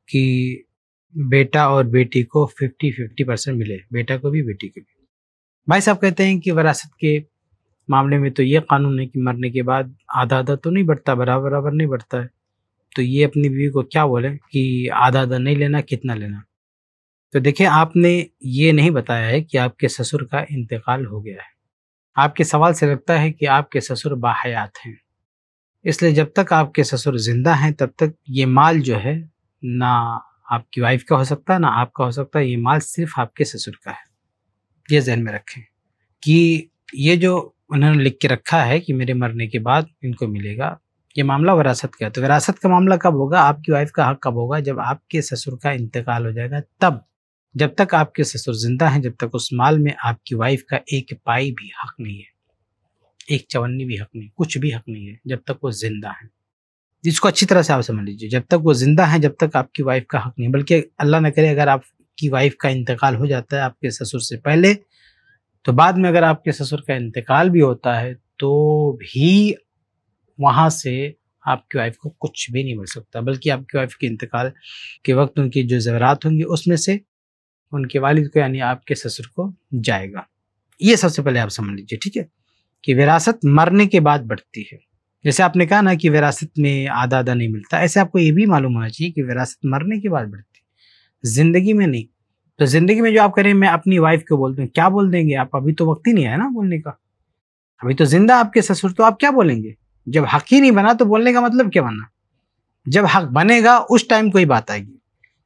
कि बेटा और बेटी को फिफ्टी फिफ्टी परसेंट मिले बेटा को भी बेटी को भी भाई साहब कहते हैं कि वरासत के मामले में तो ये कानून है कि मरने के बाद आधा आधा तो नहीं बढ़ता बराबर बराबर नहीं बढ़ता है तो ये अपनी बीवी को क्या बोले कि आधा आधा नहीं लेना कितना लेना तो देखिए आपने ये नहीं बताया है कि आपके ससुर का इंतकाल हो गया है आपके सवाल से लगता है कि आपके ससुर बाहयात हैं इसलिए जब तक आपके ससुर जिंदा हैं तब तक ये माल जो है ना आपकी वाइफ का हो सकता है ना आपका हो सकता है ये माल सिर्फ आपके ससुर का है ये जहन में रखें कि ये जो उन्होंने लिख के रखा है कि मेरे मरने के बाद इनको मिलेगा ये मामला विरासत का है तो विरासत का मामला कब होगा आपकी वाइफ का हक कब होगा जब आपके ससुर का इंतकाल हो जाएगा तब जब तक आपके ससुर जिंदा हैं जब तक उस माल में आपकी वाइफ का एक पाई भी हक नहीं है एक चवन्नी भी हक नहीं कुछ भी हक नहीं है जब तक वो जिंदा हैं जिसको अच्छी तरह से आप समझ लीजिए जब तक वो जिंदा हैं जब तक आपकी वाइफ का हक नहीं बल्कि अल्लाह न करे अगर आपकी वाइफ का इंतकाल हो जाता है आपके ससुर से पहले तो बाद में अगर आपके ससुर का इंतकाल भी होता है तो भी वहाँ से आपकी वाइफ को कुछ भी नहीं मिल सकता बल्कि आपकी वाइफ के इंतकाल के वक्त उनकी जो जवरात होंगी उसमें से उनके वालिद को यानी आपके ससुर को जाएगा ये सबसे पहले आप समझ लीजिए ठीक है कि विरासत मरने के बाद बढ़ती है जैसे आपने कहा ना कि विरासत में आधा आधा नहीं मिलता ऐसे आपको ये भी मालूम होना चाहिए कि विरासत मरने के बाद बढ़ती है ज़िंदगी में नहीं तो ज़िंदगी में जो आप करें मैं अपनी वाइफ को बोलते हैं क्या बोल देंगे आप अभी तो वक्त ही नहीं आया ना बोलने का अभी तो जिंदा आपके ससुर तो आप क्या बोलेंगे जब हक ही नहीं बना तो बोलने का मतलब क्या बना जब हक बनेगा उस टाइम कोई बात आएगी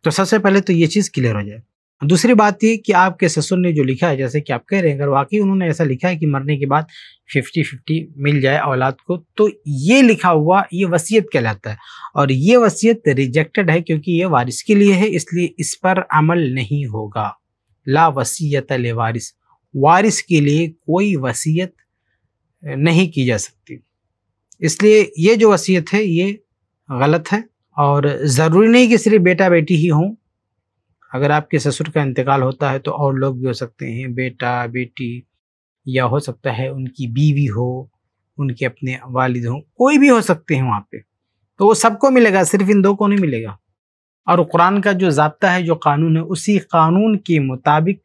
तो सबसे पहले तो ये चीज़ क्लियर हो जाए दूसरी बात थी कि आपके ससुर ने जो लिखा है जैसे कि आप कह रहे हैं अगर वाकई उन्होंने ऐसा लिखा है कि मरने के बाद फिफ्टी फिफ्टी मिल जाए औलाद को तो ये लिखा हुआ ये वसीयत कहलाता है और ये वसीयत रिजेक्टेड है क्योंकि ये वारिस के लिए है इसलिए इस पर अमल नहीं होगा ला वसीयत ले वारिस वारिस के लिए कोई वसीयत नहीं की जा सकती इसलिए ये जो वसीयत है ये गलत है और ज़रूरी नहीं कि सिर्फ बेटा बेटी ही हों अगर आपके ससुर का इंतकाल होता है तो और लोग भी हो सकते हैं बेटा बेटी या हो सकता है उनकी बीवी हो उनके अपने वालिद हों कोई भी हो सकते हैं वहाँ पे तो वो सबको मिलेगा सिर्फ इन दो को नहीं मिलेगा और कुरान का जो जबता है जो कानून है उसी कानून के मुताबिक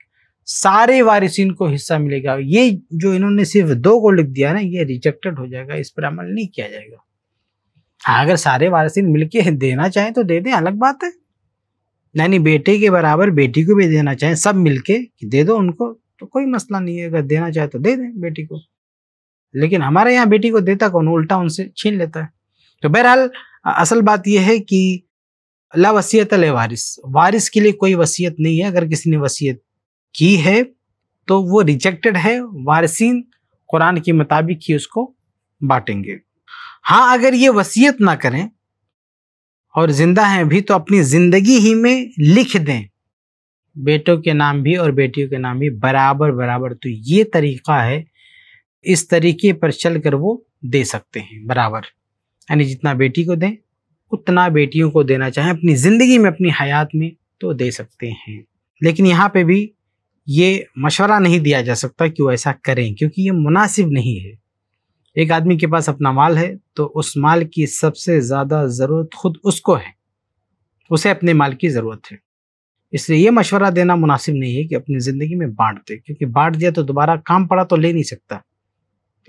सारे वारिसिन को हिस्सा मिलेगा ये जो इन्होंने सिर्फ दो को लिख दिया ना ये रिजेक्टेड हो जाएगा इस पर अमल नहीं किया जाएगा हाँ अगर सारे वारसिन मिलके देना चाहें तो दे दें अलग बात है यानी बेटे के बराबर बेटी को भी देना चाहे सब मिलके कि दे दो उनको तो कोई मसला नहीं है अगर देना चाहे तो दे दें बेटी को लेकिन हमारे यहाँ बेटी को देता कौन उल्टा उनसे छीन लेता है तो बहरहाल असल बात यह है कि ला वसीयत ले वारिस वारिस के लिए कोई वसीयत नहीं है अगर किसी ने वसीयत की है तो वो रिजेक्टेड है वारसिन कुरान के मुताबिक ही उसको बांटेंगे हाँ अगर ये वसीयत ना करें और ज़िंदा हैं भी तो अपनी ज़िंदगी ही में लिख दें बेटों के नाम भी और बेटियों के नाम भी बराबर बराबर तो ये तरीका है इस तरीके पर चल कर वो दे सकते हैं बराबर यानी जितना बेटी को दें उतना बेटियों को देना चाहें अपनी ज़िंदगी में अपनी हयात में तो दे सकते हैं लेकिन यहाँ पे भी ये मशवरा नहीं दिया जा सकता कि वो ऐसा करें क्योंकि ये मुनासिब नहीं है एक आदमी के पास अपना माल है तो उस माल की सबसे ज़्यादा ज़रूरत खुद उसको है उसे अपने माल की ज़रूरत है इसलिए ये मशवरा देना मुनासिब नहीं है कि अपनी ज़िंदगी में बांट दे क्योंकि बांट दिया तो दोबारा काम पड़ा तो ले नहीं सकता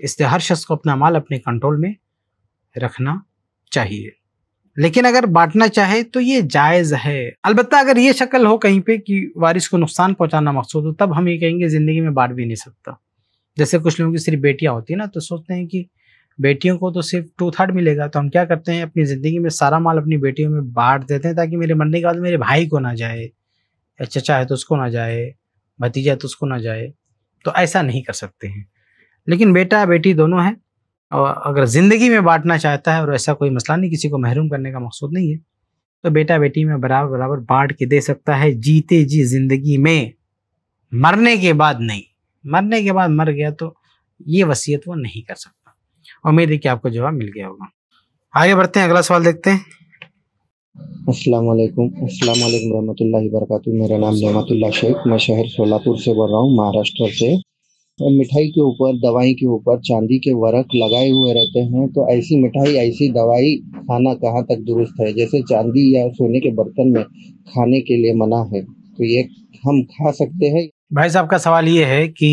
इसलिए हर शख्स को अपना माल अपने कंट्रोल में रखना चाहिए लेकिन अगर बांटना चाहे तो ये जायज़ है अलबत् अगर ये शक्ल हो कहीं पे कि वारिस को नुकसान पहुंचाना मकसूद हो तब हम ये कहेंगे ज़िंदगी में बांट भी नहीं सकता जैसे कुछ लोगों की सिर्फ बेटियाँ होती है ना तो सोचते हैं कि बेटियों को तो सिर्फ टू थर्ड मिलेगा तो हम क्या करते हैं अपनी ज़िंदगी में सारा माल अपनी बेटियों में बांट देते हैं ताकि मेरे मरने के बाद मेरे भाई को ना जाए या चचा है तो उसको ना जाए भतीजा है तो उसको ना जाए तो ऐसा नहीं कर सकते हैं लेकिन बेटा बेटी दोनों हैं और अगर ज़िंदगी में बांटना चाहता है और ऐसा कोई मसला नहीं किसी को महरूम करने का मकसद नहीं है तो बेटा बेटी में बराबर बराबर बांट के दे सकता है जीते जी ज़िंदगी में मरने के बाद नहीं मरने के बाद मर गया तो ये वसीयत वो नहीं कर सकता उम्मीद है कि आपको जवाब मिल गया होगा आगे बढ़ते हैं अगला सवाल देखते हैं अस्सलाम वालेकुम रहमतुल्लाहि मेरा नाम नेमतुल्ला शेख मैं शहर सोलापुर से बोल रहा हूँ महाराष्ट्र से मिठाई के ऊपर दवाई के ऊपर चांदी के वरक लगाए हुए रहते हैं तो ऐसी मिठाई ऐसी दवाई खाना कहाँ तक दुरुस्त है जैसे चांदी या सोने के बर्तन में खाने के लिए मना है तो ये हम खा सकते हैं भाई साहब का सवाल ये है कि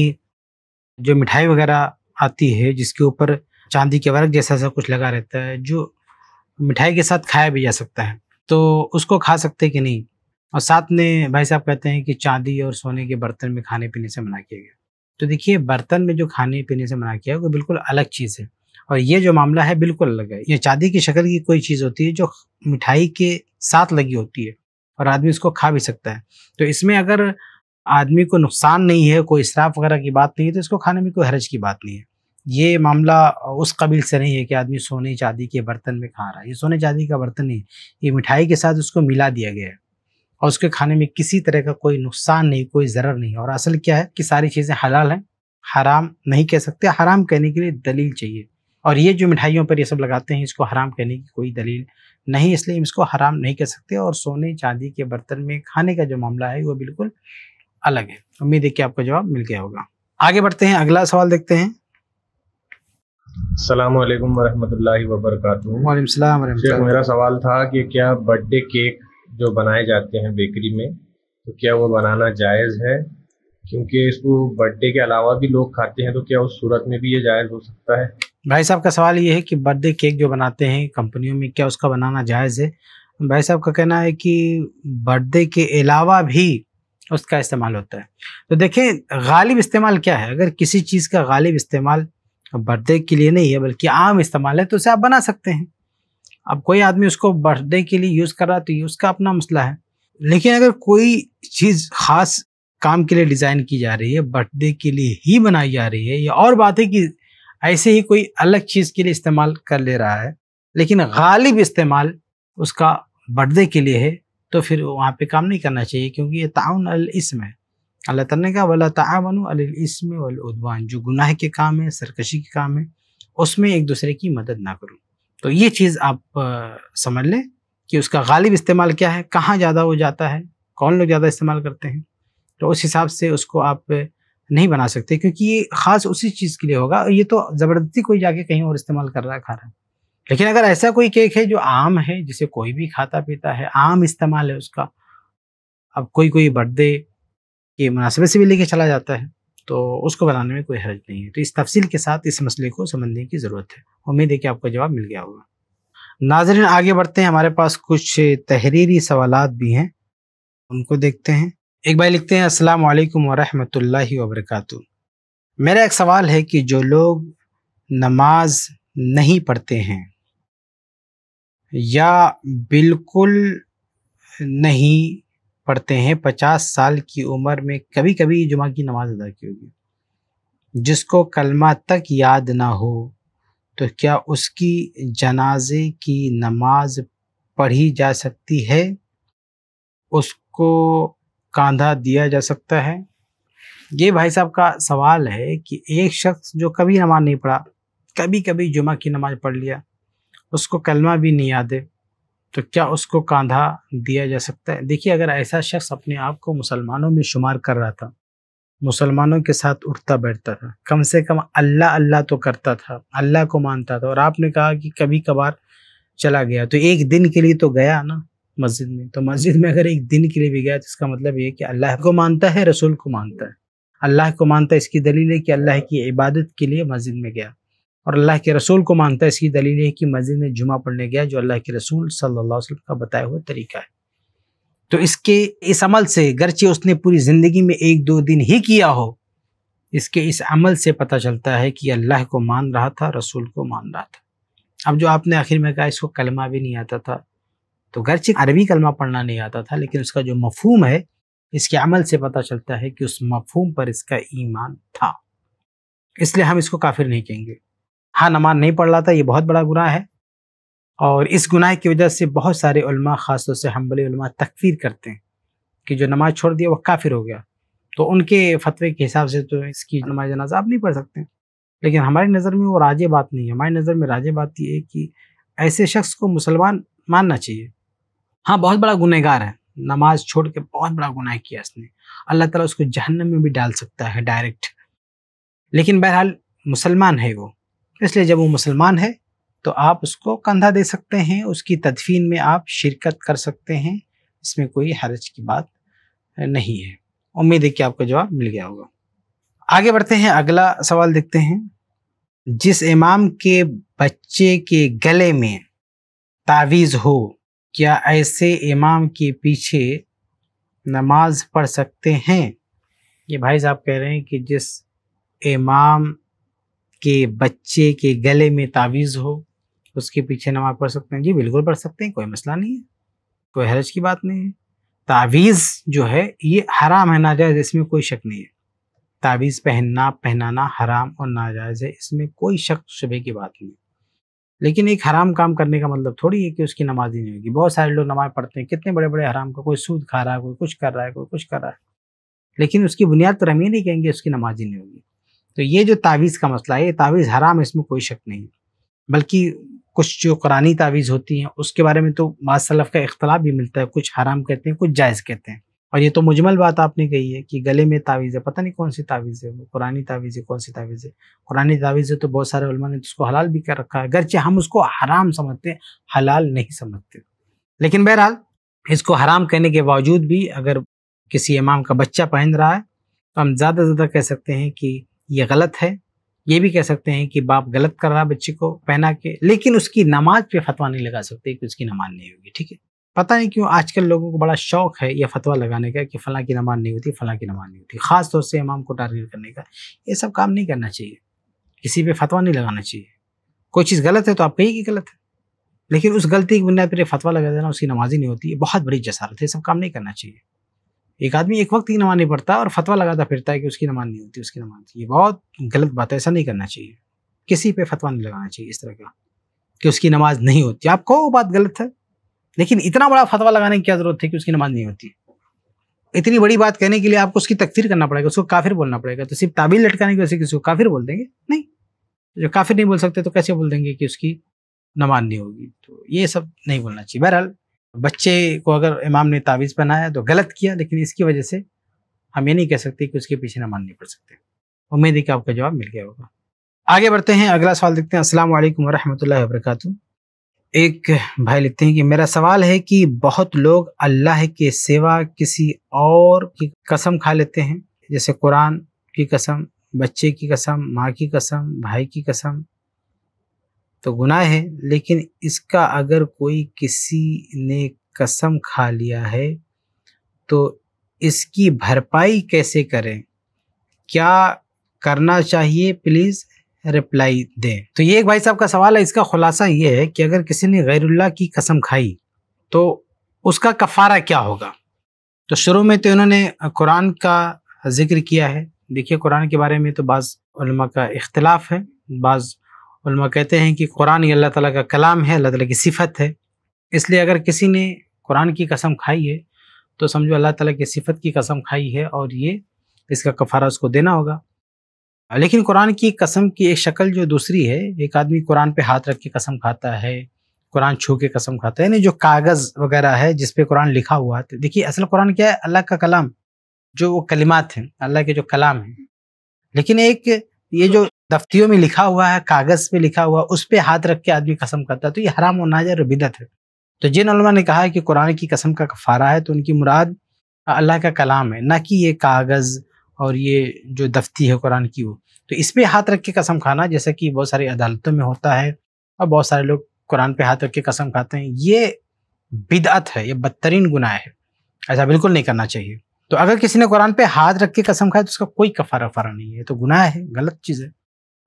जो मिठाई वगैरह आती है जिसके ऊपर चांदी के वर्क जैसा सा कुछ लगा रहता है जो मिठाई के साथ खाया भी जा सकता है तो उसको खा सकते कि नहीं और साथ में भाई साहब कहते हैं कि चांदी और सोने के बर्तन में खाने पीने से मना किया गया तो देखिए बर्तन में जो खाने पीने से मना किया है वो बिल्कुल अलग चीज़ है और ये जो मामला है बिल्कुल अलग है ये चांदी की शक्ल की कोई चीज़ होती है जो मिठाई के साथ लगी होती है और आदमी उसको खा भी सकता है तो इसमें अगर आदमी को नुकसान नहीं है कोई इसराफ वगैरह की बात नहीं है तो इसको खाने में कोई हरज की बात नहीं है ये मामला उस कबील से नहीं है कि आदमी सोने चांदी के बर्तन में खा रहा है ये सोने चांदी का बर्तन नहीं ये मिठाई के साथ उसको मिला दिया गया है और उसके खाने में किसी तरह का कोई नुकसान नहीं कोई ज़रर नहीं और असल क्या है कि सारी चीज़ें हलाल हैं हराम नहीं कह सकते हराम कहने के लिए दलील चाहिए और ये जो मिठाइयों पर ये सब लगाते हैं इसको हराम कहने की कोई दलील नहीं इसलिए इसको हराम नहीं कह सकते और सोने चांदी के बर्तन में खाने का जो मामला है वो बिल्कुल अलग है उम्मीद है कि आपका जवाब मिल गया होगा आगे बढ़ते हैं अगला सवाल देखते हैं सलाम वालेकुम वरहमतुल्लाहि वबरकातुहू मेरा सवाल था कि क्या बर्थडे केक जो बनाए जाते हैं बेकरी में तो क्या वो बनाना जायज़ है क्योंकि इसको बर्थडे के अलावा भी लोग खाते हैं तो क्या उस सूरत में भी ये जायज़ हो सकता है भाई साहब का सवाल ये है कि बर्थडे केक जो बनाते हैं कंपनियों में क्या उसका बनाना जायज़ है भाई साहब का कहना है कि बर्थडे के अलावा भी उसका इस्तेमाल होता है तो देखें गालिब इस्तेमाल क्या है अगर किसी चीज़ का गालिब इस्तेमाल बर्थडे के लिए नहीं है बल्कि आम इस्तेमाल है तो उसे आप बना सकते हैं अब कोई आदमी उसको बर्थडे के लिए यूज़ कर रहा है तो ये उसका अपना मसला है लेकिन अगर कोई चीज़ खास काम के लिए डिज़ाइन की जा रही है बर्थडे के लिए ही बनाई जा रही है या और बात है कि ऐसे ही कोई अलग चीज़ के लिए इस्तेमाल कर ले रहा है लेकिन गालिब इस्तेमाल उसका बर्थडे के लिए है तो फिर वहाँ पे काम नहीं करना चाहिए क्योंकि ये ताउन अल इसम है अल्लाह तला का वाला तावन अल इसम जो गुनाह के काम है सरकशी के काम है उसमें एक दूसरे की मदद ना करूँ तो ये चीज़ आप समझ लें कि उसका गालिब इस्तेमाल क्या है कहाँ ज़्यादा हो जाता है कौन लोग ज़्यादा इस्तेमाल करते हैं तो उस हिसाब से उसको आप नहीं बना सकते क्योंकि ये ख़ास उसी चीज़ के लिए होगा ये तो ज़बरदस्ती कोई जाके कहीं और इस्तेमाल कर रहा है खा रहा है लेकिन अगर ऐसा कोई केक है जो आम है जिसे कोई भी खाता पीता है आम इस्तेमाल है उसका अब कोई कोई बर्थडे के मुनासिबत से भी लेके चला जाता है तो उसको बनाने में कोई हर्ज नहीं है तो इस तफसील के साथ इस मसले को समझने की ज़रूरत है उम्मीद है कि आपका जवाब मिल गया होगा नाजरन आगे बढ़ते हैं हमारे पास कुछ तहरीरी सवाल भी हैं उनको देखते हैं एक बार लिखते हैं अस्सलाम वरहमल वरहमतुल्लाहि मेरा एक सवाल है कि जो लोग नमाज नहीं पढ़ते हैं या बिल्कुल नहीं पढ़ते हैं पचास साल की उम्र में कभी कभी जुमा की नमाज अदा की होगी जिसको कलमा तक याद ना हो तो क्या उसकी जनाजे की नमाज पढ़ी जा सकती है उसको कांधा दिया जा सकता है ये भाई साहब का सवाल है कि एक शख्स जो कभी नमाज नहीं पढ़ा कभी कभी जुमा की नमाज पढ़ लिया उसको कलमा भी नहीं याद है तो क्या उसको कांधा दिया जा सकता है देखिए अगर ऐसा शख्स अपने आप को मुसलमानों में शुमार कर रहा था मुसलमानों के साथ उठता बैठता था कम से कम अल्लाह अल्लाह तो करता था अल्लाह को मानता था और आपने कहा कि कभी कभार चला गया तो एक दिन के लिए तो गया ना मस्जिद में तो मस्जिद में अगर एक दिन के लिए भी गया तो इसका मतलब ये कि अल्लाह को मानता है रसूल को मानता है अल्लाह को मानता है इसकी दलील है कि अल्लाह की इबादत के लिए मस्जिद में गया और अल्लाह के रसूल को मानता है इसकी दलील है कि मस्जिद में जुमा पढ़ने गया जो अल्लाह के रसूल सल्लल्लाहु अलैहि वसल्लम का बताया हुआ तरीका है तो इसके इस अमल से गरचे उसने पूरी ज़िंदगी में एक दो दिन ही किया हो इसके इस अमल से पता चलता है कि अल्लाह को मान रहा था रसूल को मान रहा था अब जो आपने आखिर में कहा इसको कलमा भी नहीं आता था तो गरचे अरबी कलमा पढ़ना नहीं आता था लेकिन उसका जो मफहम है इसके अमल से पता चलता है कि उस मफहम पर इसका ईमान था इसलिए हम इसको काफिर नहीं कहेंगे हाँ नमाज नहीं पढ़ रहा था ये बहुत बड़ा गुनाह है और इस गुनाह की वजह से बहुत सारे उल्मा ख़ासतौर से हम्बली उल्मा तकफीर करते हैं कि जो नमाज छोड़ दिया वह काफिर हो गया तो उनके फतवे के हिसाब से तो इसकी नमाज जनाजा आप नहीं पढ़ सकते लेकिन हमारी नज़र में वो राज बात नहीं है हमारी नज़र में राज बात ये है कि ऐसे शख्स को मुसलमान मानना चाहिए हाँ बहुत बड़ा गुनहगार है नमाज छोड़ के बहुत बड़ा गुनाह किया इसने अल्लाह ताला उसको जहन्नम में भी डाल सकता है डायरेक्ट लेकिन बहरहाल मुसलमान है वो इसलिए जब वो मुसलमान है तो आप उसको कंधा दे सकते हैं उसकी तदफीन में आप शिरकत कर सकते हैं इसमें कोई हरज की बात नहीं है उम्मीद है कि आपका जवाब मिल गया होगा आगे बढ़ते हैं अगला सवाल देखते हैं जिस इमाम के बच्चे के गले में तावीज़ हो क्या ऐसे इमाम के पीछे नमाज पढ़ सकते हैं ये भाई साहब कह रहे हैं कि जिस इमाम के बच्चे के गले में तावीज़ हो उसके पीछे नमाज पढ़ सकते हैं जी बिल्कुल पढ़ सकते हैं कोई मसला नहीं है कोई हरज की बात नहीं है तावीज़ जो है ये हराम है नाजायज़ इसमें कोई शक नहीं है तावीज़ पहनना पहनाना हराम और नाजायज़ है इसमें कोई शक शुबे की बात नहीं लेकिन एक हराम काम करने का मतलब थोड़ी है कि उसकी नमाज ही नहीं होगी बहुत सारे लोग नमाज पढ़ते हैं कितने बड़े बड़े हराम का कोई सूद खा रहा है कोई कुछ कर रहा है कोई कुछ कर रहा है लेकिन उसकी बुनियाद तो हम ये नहीं कहेंगे उसकी नमाज ही नहीं होगी तो ये जो तावीज़ का मसला है ये तावीज़ हराम इसमें कोई शक नहीं बल्कि कुछ जो कुरानी तावीज़ होती हैं उसके बारे में तो मासलफ़ का इख्तलाफ भी मिलता है कुछ हराम कहते हैं कुछ जायज़ कहते हैं और ये तो मुजमल बात आपने कही है कि गले में तावीज़ है पता नहीं कौन सी तावीज़ है वो कुरानी तावीज़ है कौन सी तावीज़ है कुरानी तावीज़ है तो बहुत सारे उलमा ने तो उसको हलाल भी कर रखा है अगरचे हम उसको हराम समझते हैं हलाल नहीं समझते लेकिन बहरहाल इसको हराम कहने के बावजूद भी अगर किसी इमाम का बच्चा पहन रहा है तो हम ज़्यादा से ज़्यादा कह सकते हैं कि ये गलत है ये भी कह सकते हैं कि बाप गलत कर रहा बच्चे को पहना के लेकिन उसकी नमाज पे फतवा नहीं लगा सकते कि उसकी नमाज नहीं होगी ठीक है पता नहीं क्यों आजकल लोगों को बड़ा शौक है यह फतवा लगाने का कि फ़लाँ की नमाज नहीं होती फ़लाँ की नमाज नहीं होती ख़ास तौर से इमाम को टारगेट करने का ये सब काम नहीं करना चाहिए किसी पे फतवा नहीं लगाना चाहिए कोई चीज़ गलत है तो आप कहिए कि गलत है लेकिन उस गलती की बुनियाद पर फतवा लगा देना उसकी नमाज ही नहीं होती है बहुत बड़ी जसारत है सब काम नहीं करना चाहिए एक आदमी एक वक्त की नमाज नहीं पढ़ता और फतवा लगाता फिरता है कि उसकी नमाज नहीं होती उसकी नमाज ये बहुत गलत बात है ऐसा नहीं करना चाहिए किसी पे फतवा नहीं लगाना चाहिए इस तरह का कि उसकी नमाज नहीं होती आप कहो बात गलत है लेकिन इतना बड़ा फतवा लगाने की क्या जरूरत थी कि उसकी नमाज नहीं होती इतनी बड़ी बात कहने के लिए आपको उसकी तकफीर करना पड़ेगा उसको काफिर बोलना पड़ेगा तो सिर्फ ताबील लटकाने की वजह से किसी को काफिर बोल देंगे नहीं जो काफिर नहीं बोल सकते तो कैसे बोल देंगे कि उसकी नमाज नहीं होगी तो ये सब नहीं बोलना चाहिए बहरहाल बच्चे को अगर इमाम ने तावीज़ बनाया तो गलत किया लेकिन इसकी वजह से हम ये नहीं कह सकते कि उसके पीछे नमाज नहीं पढ़ सकते उम्मीद है कि आपका जवाब मिल गया होगा आगे बढ़ते हैं अगला सवाल देखते हैं अस्सलाम वालेकुम वरक एक भाई लिखते हैं कि मेरा सवाल है कि बहुत लोग अल्लाह के सिवा किसी और की कसम खा लेते हैं जैसे कुरान की कसम बच्चे की कसम माँ की कसम भाई की कसम तो गुनाह है लेकिन इसका अगर कोई किसी ने कसम खा लिया है तो इसकी भरपाई कैसे करें क्या करना चाहिए प्लीज़ रिप्लाई दें तो ये एक भाई साहब का सवाल है इसका खुलासा ये है कि अगर किसी ने गैरुल्ला की कसम खाई तो उसका कफ़ारा क्या होगा तो शुरू में तो इन्होंने कुरान का जिक्र किया है देखिए कुरान के बारे में तो बाज़ का इख्तलाफ है बाज़ उलमा कहते हैं कि कुरान ये अल्लाह ताला का कलाम है अल्लाह ताला की सिफत है इसलिए अगर किसी ने कुरान की कसम खाई है तो समझो अल्लाह ताला की सिफत की कसम खाई है और ये इसका कफारा उसको देना होगा लेकिन कुरान की कसम की एक शक्ल जो दूसरी है एक आदमी कुरान पे हाथ रख के कसम खाता है कुरान छू के कसम खाता है यानी जो कागज़ वगैरह है जिस पे कुरान लिखा हुआ है देखिए असल कुरान क्या है अल्लाह का कलाम जो वो कलिमात हैं अल्लाह के जो कलाम हैं लेकिन एक ये जो दफ्तियों में लिखा हुआ है कागज पे लिखा हुआ उस पर हाथ रख के आदमी कसम करता है तो ये हराम और नाजर बिदत है तो जिन उलमा ने कहा है कि कुरान की कसम का कफारा है तो उनकी मुराद अल्लाह का कलाम है ना कि ये कागज़ और ये जो दफ्ती है कुरान की वो तो इस पर हाथ रख के कसम खाना जैसा कि बहुत सारी अदालतों में होता है और बहुत सारे लोग कुरान पे हाथ रख के कसम खाते हैं ये बिदअत है ये बदतरीन गुनाह है ऐसा बिल्कुल नहीं करना चाहिए तो अगर किसी ने कुरान पे हाथ रख के कसम खाए तो उसका कोई कफारा फारा नहीं है तो गुनाह है गलत चीज़ है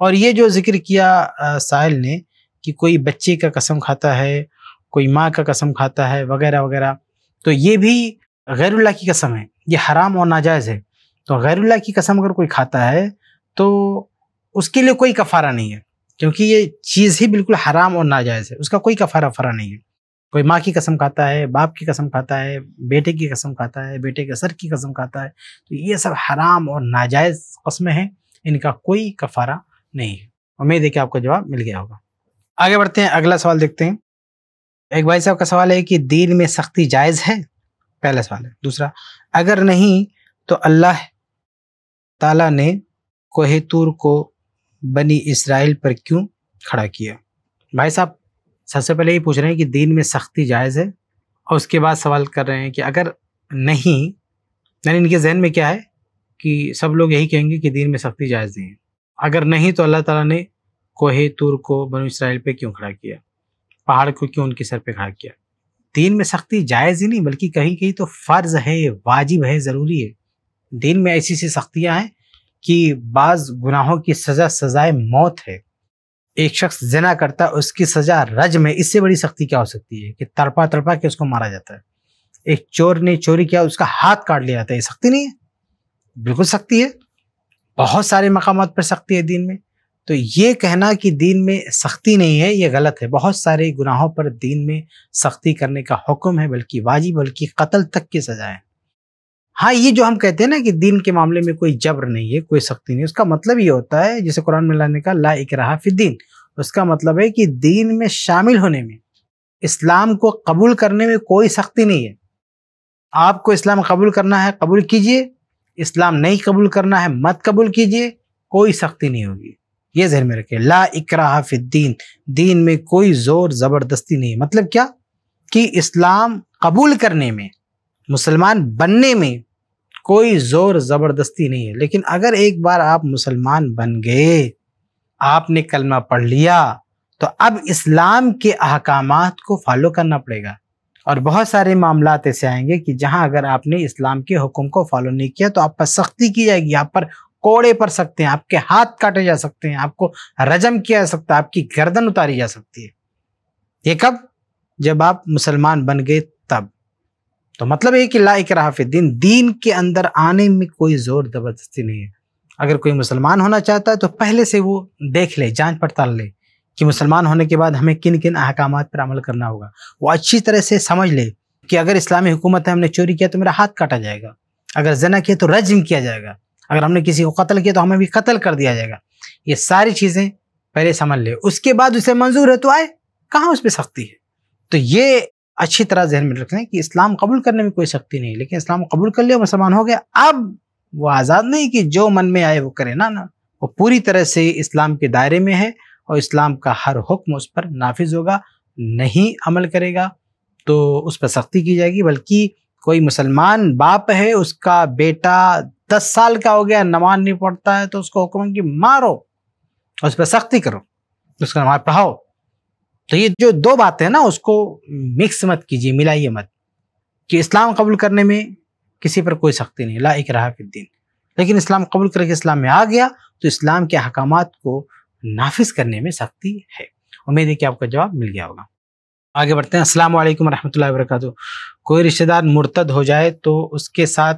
और ये जो जिक्र किया साहिल ने कि कोई बच्चे का कसम खाता है कोई माँ का कसम खाता है वगैरह वगैरह तो ये भी गैरुल्ला की कसम है ये हराम और नाजायज़ है तो गैरुल्ला की कसम अगर कोई खाता है तो उसके लिए कोई कफारा नहीं है क्योंकि ये चीज़ ही बिल्कुल हराम और नाजायज़ है उसका कोई कफारा फरा नहीं है कोई माँ की कसम खाता है बाप की कसम खाता है बेटे की कसम खाता है बेटे के सर की कसम खाता है तो ये सब हराम और नाजायज़ कस्में हैं इनका कोई कफारा नहीं उम्मीद है कि आपको जवाब मिल गया होगा आगे बढ़ते हैं अगला सवाल देखते हैं एक भाई साहब का सवाल है कि दीन में सख्ती जायज़ है पहला सवाल है दूसरा अगर नहीं तो अल्लाह ताला ने कोहेतूर को बनी इसराइल पर क्यों खड़ा किया भाई साहब सबसे पहले ये पूछ रहे हैं कि दीन में सख्ती जायज़ है और उसके बाद सवाल कर रहे हैं कि अगर नहीं यानी इनके जहन में क्या है कि सब लोग यही कहेंगे कि दीन में सख्ती जायज़ नहीं है अगर नहीं तो अल्लाह ताला ने कोहे तूर को बनो इसराइल पे क्यों खड़ा किया पहाड़ को क्यों उनके सर पे खड़ा किया दीन में सख्ती जायज़ ही नहीं बल्कि कहीं कहीं तो फ़र्ज है वाजिब है ज़रूरी है दीन में ऐसी सी सख्तियाँ हैं कि बाज़ गुनाहों की सज़ा सज़ाए मौत है एक शख्स जना करता है उसकी सज़ा रज में इससे बड़ी सख्ती क्या हो सकती है कि तड़पा तड़पा के उसको मारा जाता है एक चोर ने चोरी किया उसका हाथ काट लिया जाता है सख्ती नहीं है बिल्कुल सख्ती है बहुत सारे मकाम पर सख्ती है दीन में तो ये कहना कि दीन में सख्ती नहीं है ये गलत है बहुत सारे गुनाहों पर दीन में सख्ती करने का हुक्म है बल्कि वाजिब बल्कि कत्ल तक की सजाएं हाँ ये जो हम कहते हैं ना कि दीन के मामले में कोई जबर नहीं है कोई सख्ती नहीं उसका मतलब ये होता है जैसे कुरान में लाने का ला इकरा दीन उसका मतलब है कि दीन में शामिल होने में इस्लाम को कबूल करने में कोई सख्ती नहीं है आपको इस्लाम कबूल करना है कबूल कीजिए इस्लाम नहीं कबूल करना है मत कबूल कीजिए कोई सख्ती नहीं होगी ये जहन में रखें ला इकरा दीन दीन में कोई ज़ोर ज़बरदस्ती नहीं मतलब क्या कि इस्लाम कबूल करने में मुसलमान बनने में कोई ज़ोर ज़बरदस्ती नहीं है लेकिन अगर एक बार आप मुसलमान बन गए आपने कलमा पढ़ लिया तो अब इस्लाम के अहकाम को फॉलो करना पड़ेगा और बहुत सारे मामला ऐसे आएंगे कि जहाँ अगर आपने इस्लाम के हुक्म को फॉलो नहीं किया तो आप पर सख्ती की जाएगी आप पर कोड़े पर सकते हैं आपके हाथ काटे जा सकते हैं आपको रजम किया जा सकता है आपकी गर्दन उतारी जा सकती है ये कब जब आप मुसलमान बन गए तब तो मतलब ये कि लाइक दिन दीन के अंदर आने में कोई जोर जबरदस्ती नहीं है अगर कोई मुसलमान होना चाहता है तो पहले से वो देख ले जांच पड़ताल ले कि मुसलमान होने के बाद हमें किन किन अहकाम पर अमल करना होगा वो अच्छी तरह से समझ ले कि अगर इस्लामी हुकूमत है हमने चोरी किया तो मेरा हाथ काटा जाएगा अगर जना किया तो रजम किया जाएगा अगर हमने किसी को कत्ल किया तो हमें भी कत्ल कर दिया जाएगा ये सारी चीज़ें पहले समझ ले उसके बाद उसे मंजूर है तो आए कहाँ उस पर सख्ती है तो ये अच्छी तरह जहन में रखें कि इस्लाम कबूल करने में कोई सख्ती नहीं लेकिन इस्लाम कबूल कर लिया मुसलमान हो गया अब वो आज़ाद नहीं कि जो मन में आए वो करे ना ना वो पूरी तरह से इस्लाम के दायरे में है और इस्लाम का हर हुक्म उस पर नाफिज होगा नहीं अमल करेगा तो उस पर सख्ती की जाएगी बल्कि कोई मुसलमान बाप है उसका बेटा दस साल का हो गया नमाज नहीं पढ़ता है तो उसको हुक्म कि मारो और उस पर सख्ती करो उसका नमाज पढ़ाओ तो ये जो दो बातें हैं ना उसको मिक्स मत कीजिए मिलाइए मत कि इस्लाम कबूल करने में किसी पर कोई सख्ती नहीं ला एक रहा दिन लेकिन इस्लाम कबूल करके इस्लाम में आ गया तो इस्लाम के अहकाम को नाफिज करने में सख्ती है उम्मीद है कि आपका जवाब मिल गया होगा आगे बढ़ते हैं असलम वालेकुम रहमतुल्लाहि कोई रिश्तेदार मुर्तद हो जाए तो उसके साथ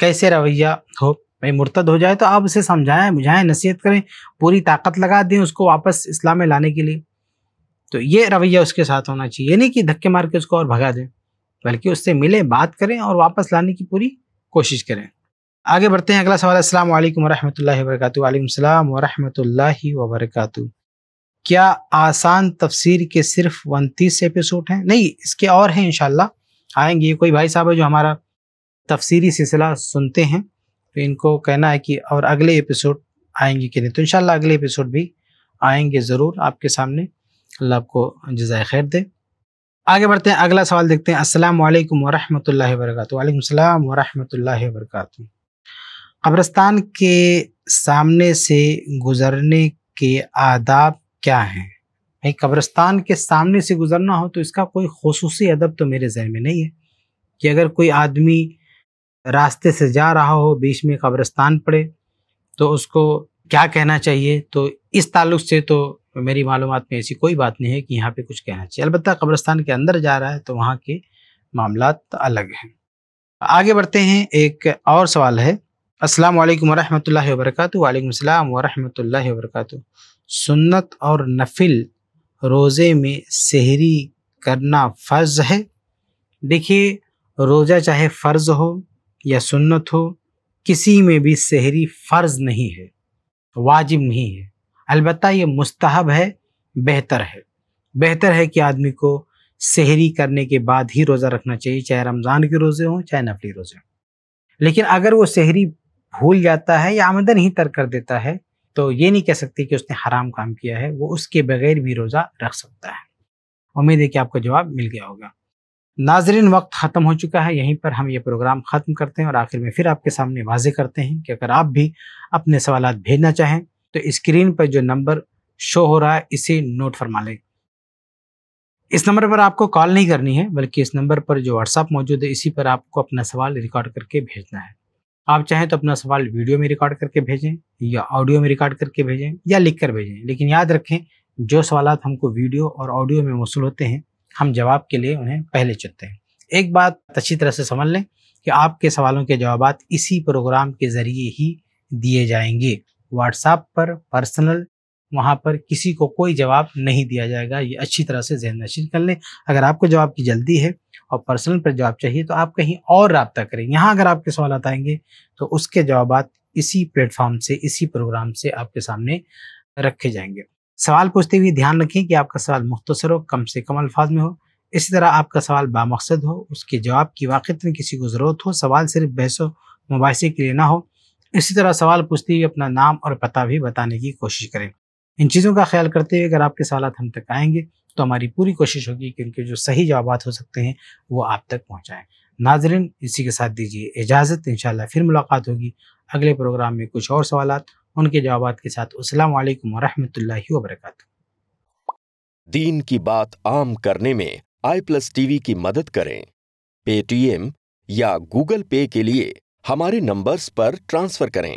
कैसे रवैया हो भाई मुर्तद हो जाए तो आप उसे समझाएं बुझाएं नसीहत करें पूरी ताकत लगा दें उसको वापस इस्लाम में लाने के लिए तो ये रवैया उसके साथ होना चाहिए नहीं कि धक्के मार के उसको और भगा दें बल्कि उससे मिले बात करें और वापस लाने की पूरी कोशिश करें आगे बढ़ते हैं अगला सवाल अस्सलाम वालेकुम वरहमतुल्लाहि वबरकातुहू वालेकुम सलाम वरहमतुल्लाहि वबरकातुहू क्या आसान तफसीर के सिर्फ उनतीस एपिसोड हैं नहीं इसके और हैं इंशाल्लाह आएंगे कोई भाई साहब है जो हमारा तफसीरी सिलसिला सुनते हैं तो इनको कहना है कि और अगले एपिसोड आएंगे कि नहीं तो इन अगले एपिसोड भी आएंगे ज़रूर आपके सामने अल्लाह आपको जजाय खैर दे आगे बढ़ते हैं अगला सवाल देखते हैं अस्सलाम वालेकुम वरहमतुल्लाहि वबरकातुहू वालेकुम सलाम वरहमतुल्लाहि वबरकातुहू कब्रस्तान के सामने से गुजरने के आदाब क्या हैं भाई कब्रस्तान के सामने से गुजरना हो तो इसका कोई खसूसी अदब तो मेरे जहन में नहीं है कि अगर कोई आदमी रास्ते से जा रहा हो बीच में कब्रस्तान पड़े तो उसको क्या कहना चाहिए तो इस ताल्लुक से तो मेरी मालूम में ऐसी कोई बात नहीं है कि यहाँ पे कुछ कहना चाहिए अलबत्त कब्रस्तान के अंदर जा रहा है तो वहाँ के मामला अलग हैं आगे बढ़ते हैं एक और सवाल है अस्सलाम वालेकुम वरहमतुल्लाहि वबरकत वालेकुम अस्सलाम सुन्नत और नफिल रोज़े में सहरी करना फ़र्ज़ है देखिए रोज़ा चाहे फ़र्ज़ हो या सुन्नत हो किसी में भी सहरी फ़र्ज़ नहीं है वाजिब नहीं है अलबत् ये मुस्तहब है बेहतर है बेहतर है कि आदमी को सहरी करने के बाद ही रोज़ा रखना चाहिए चाहे रमज़ान के रोज़े हों चाहे नफली रोज़े हों लेकिन अगर वो सहरी भूल जाता है या आमदन ही तर कर देता है तो ये नहीं कह सकते कि उसने हराम काम किया है वो उसके बगैर भी रोज़ा रख सकता है उम्मीद है कि आपको जवाब मिल गया होगा नाजरीन वक्त ख़त्म हो चुका है यहीं पर हम ये प्रोग्राम ख़त्म करते हैं और आखिर में फिर आपके सामने वाजे करते हैं कि अगर आप भी अपने सवाल भेजना चाहें तो स्क्रीन पर जो नंबर शो हो रहा है इसे नोट फरमा लें इस नंबर पर आपको कॉल नहीं करनी है बल्कि इस नंबर पर जो व्हाट्सअप मौजूद है इसी पर आपको अपना सवाल रिकॉर्ड करके भेजना है आप चाहें तो अपना सवाल वीडियो में रिकॉर्ड करके भेजें या ऑडियो में रिकॉर्ड करके भेजें या लिख कर भेजें लेकिन याद रखें जो सवाल हमको वीडियो और ऑडियो में मौसू होते हैं हम जवाब के लिए उन्हें पहले चुनते हैं एक बात अच्छी तरह से समझ लें कि आपके सवालों के जवाब इसी प्रोग्राम के ज़रिए ही दिए जाएंगे व्हाट्सएप पर पर्सनल वहाँ पर किसी को कोई जवाब नहीं दिया जाएगा ये अच्छी तरह से जहन नशीन कर लें अगर आपको जवाब की जल्दी है और पर्सनल पर जवाब चाहिए तो आप कहीं और रबता करें यहाँ अगर आपके सवाल आएंगे तो उसके जवाब इसी प्लेटफॉर्म से इसी प्रोग्राम से आपके सामने रखे जाएंगे सवाल पूछते हुए ध्यान रखें कि आपका सवाल मुख्तसर हो कम से कम अल्फाज में हो इसी तरह आपका सवाल बामकसद हो उसके जवाब की वाक़त में किसी को ज़रूरत हो सवाल सिर्फ बहसो मुबासे के लिए ना हो इसी तरह सवाल पूछते हुए अपना नाम और पता भी बताने की कोशिश करें इन चीज़ों का ख्याल करते हुए अगर आपके सवाल हम तक आएंगे तो हमारी पूरी कोशिश होगी कि उनके जो सही जवाब हो सकते हैं वो आप तक पहुँचाएँ नाजरन इसी के साथ दीजिए इजाज़त इन फिर मुलाकात होगी अगले प्रोग्राम में कुछ और सवाल उनके जवाब के साथ असलकम वरहमल वबरक दीन की बात आम करने में आई प्लस टीवी की मदद करें पेटीएम या गूगल पे के लिए हमारे नंबर्स पर ट्रांसफ़र करें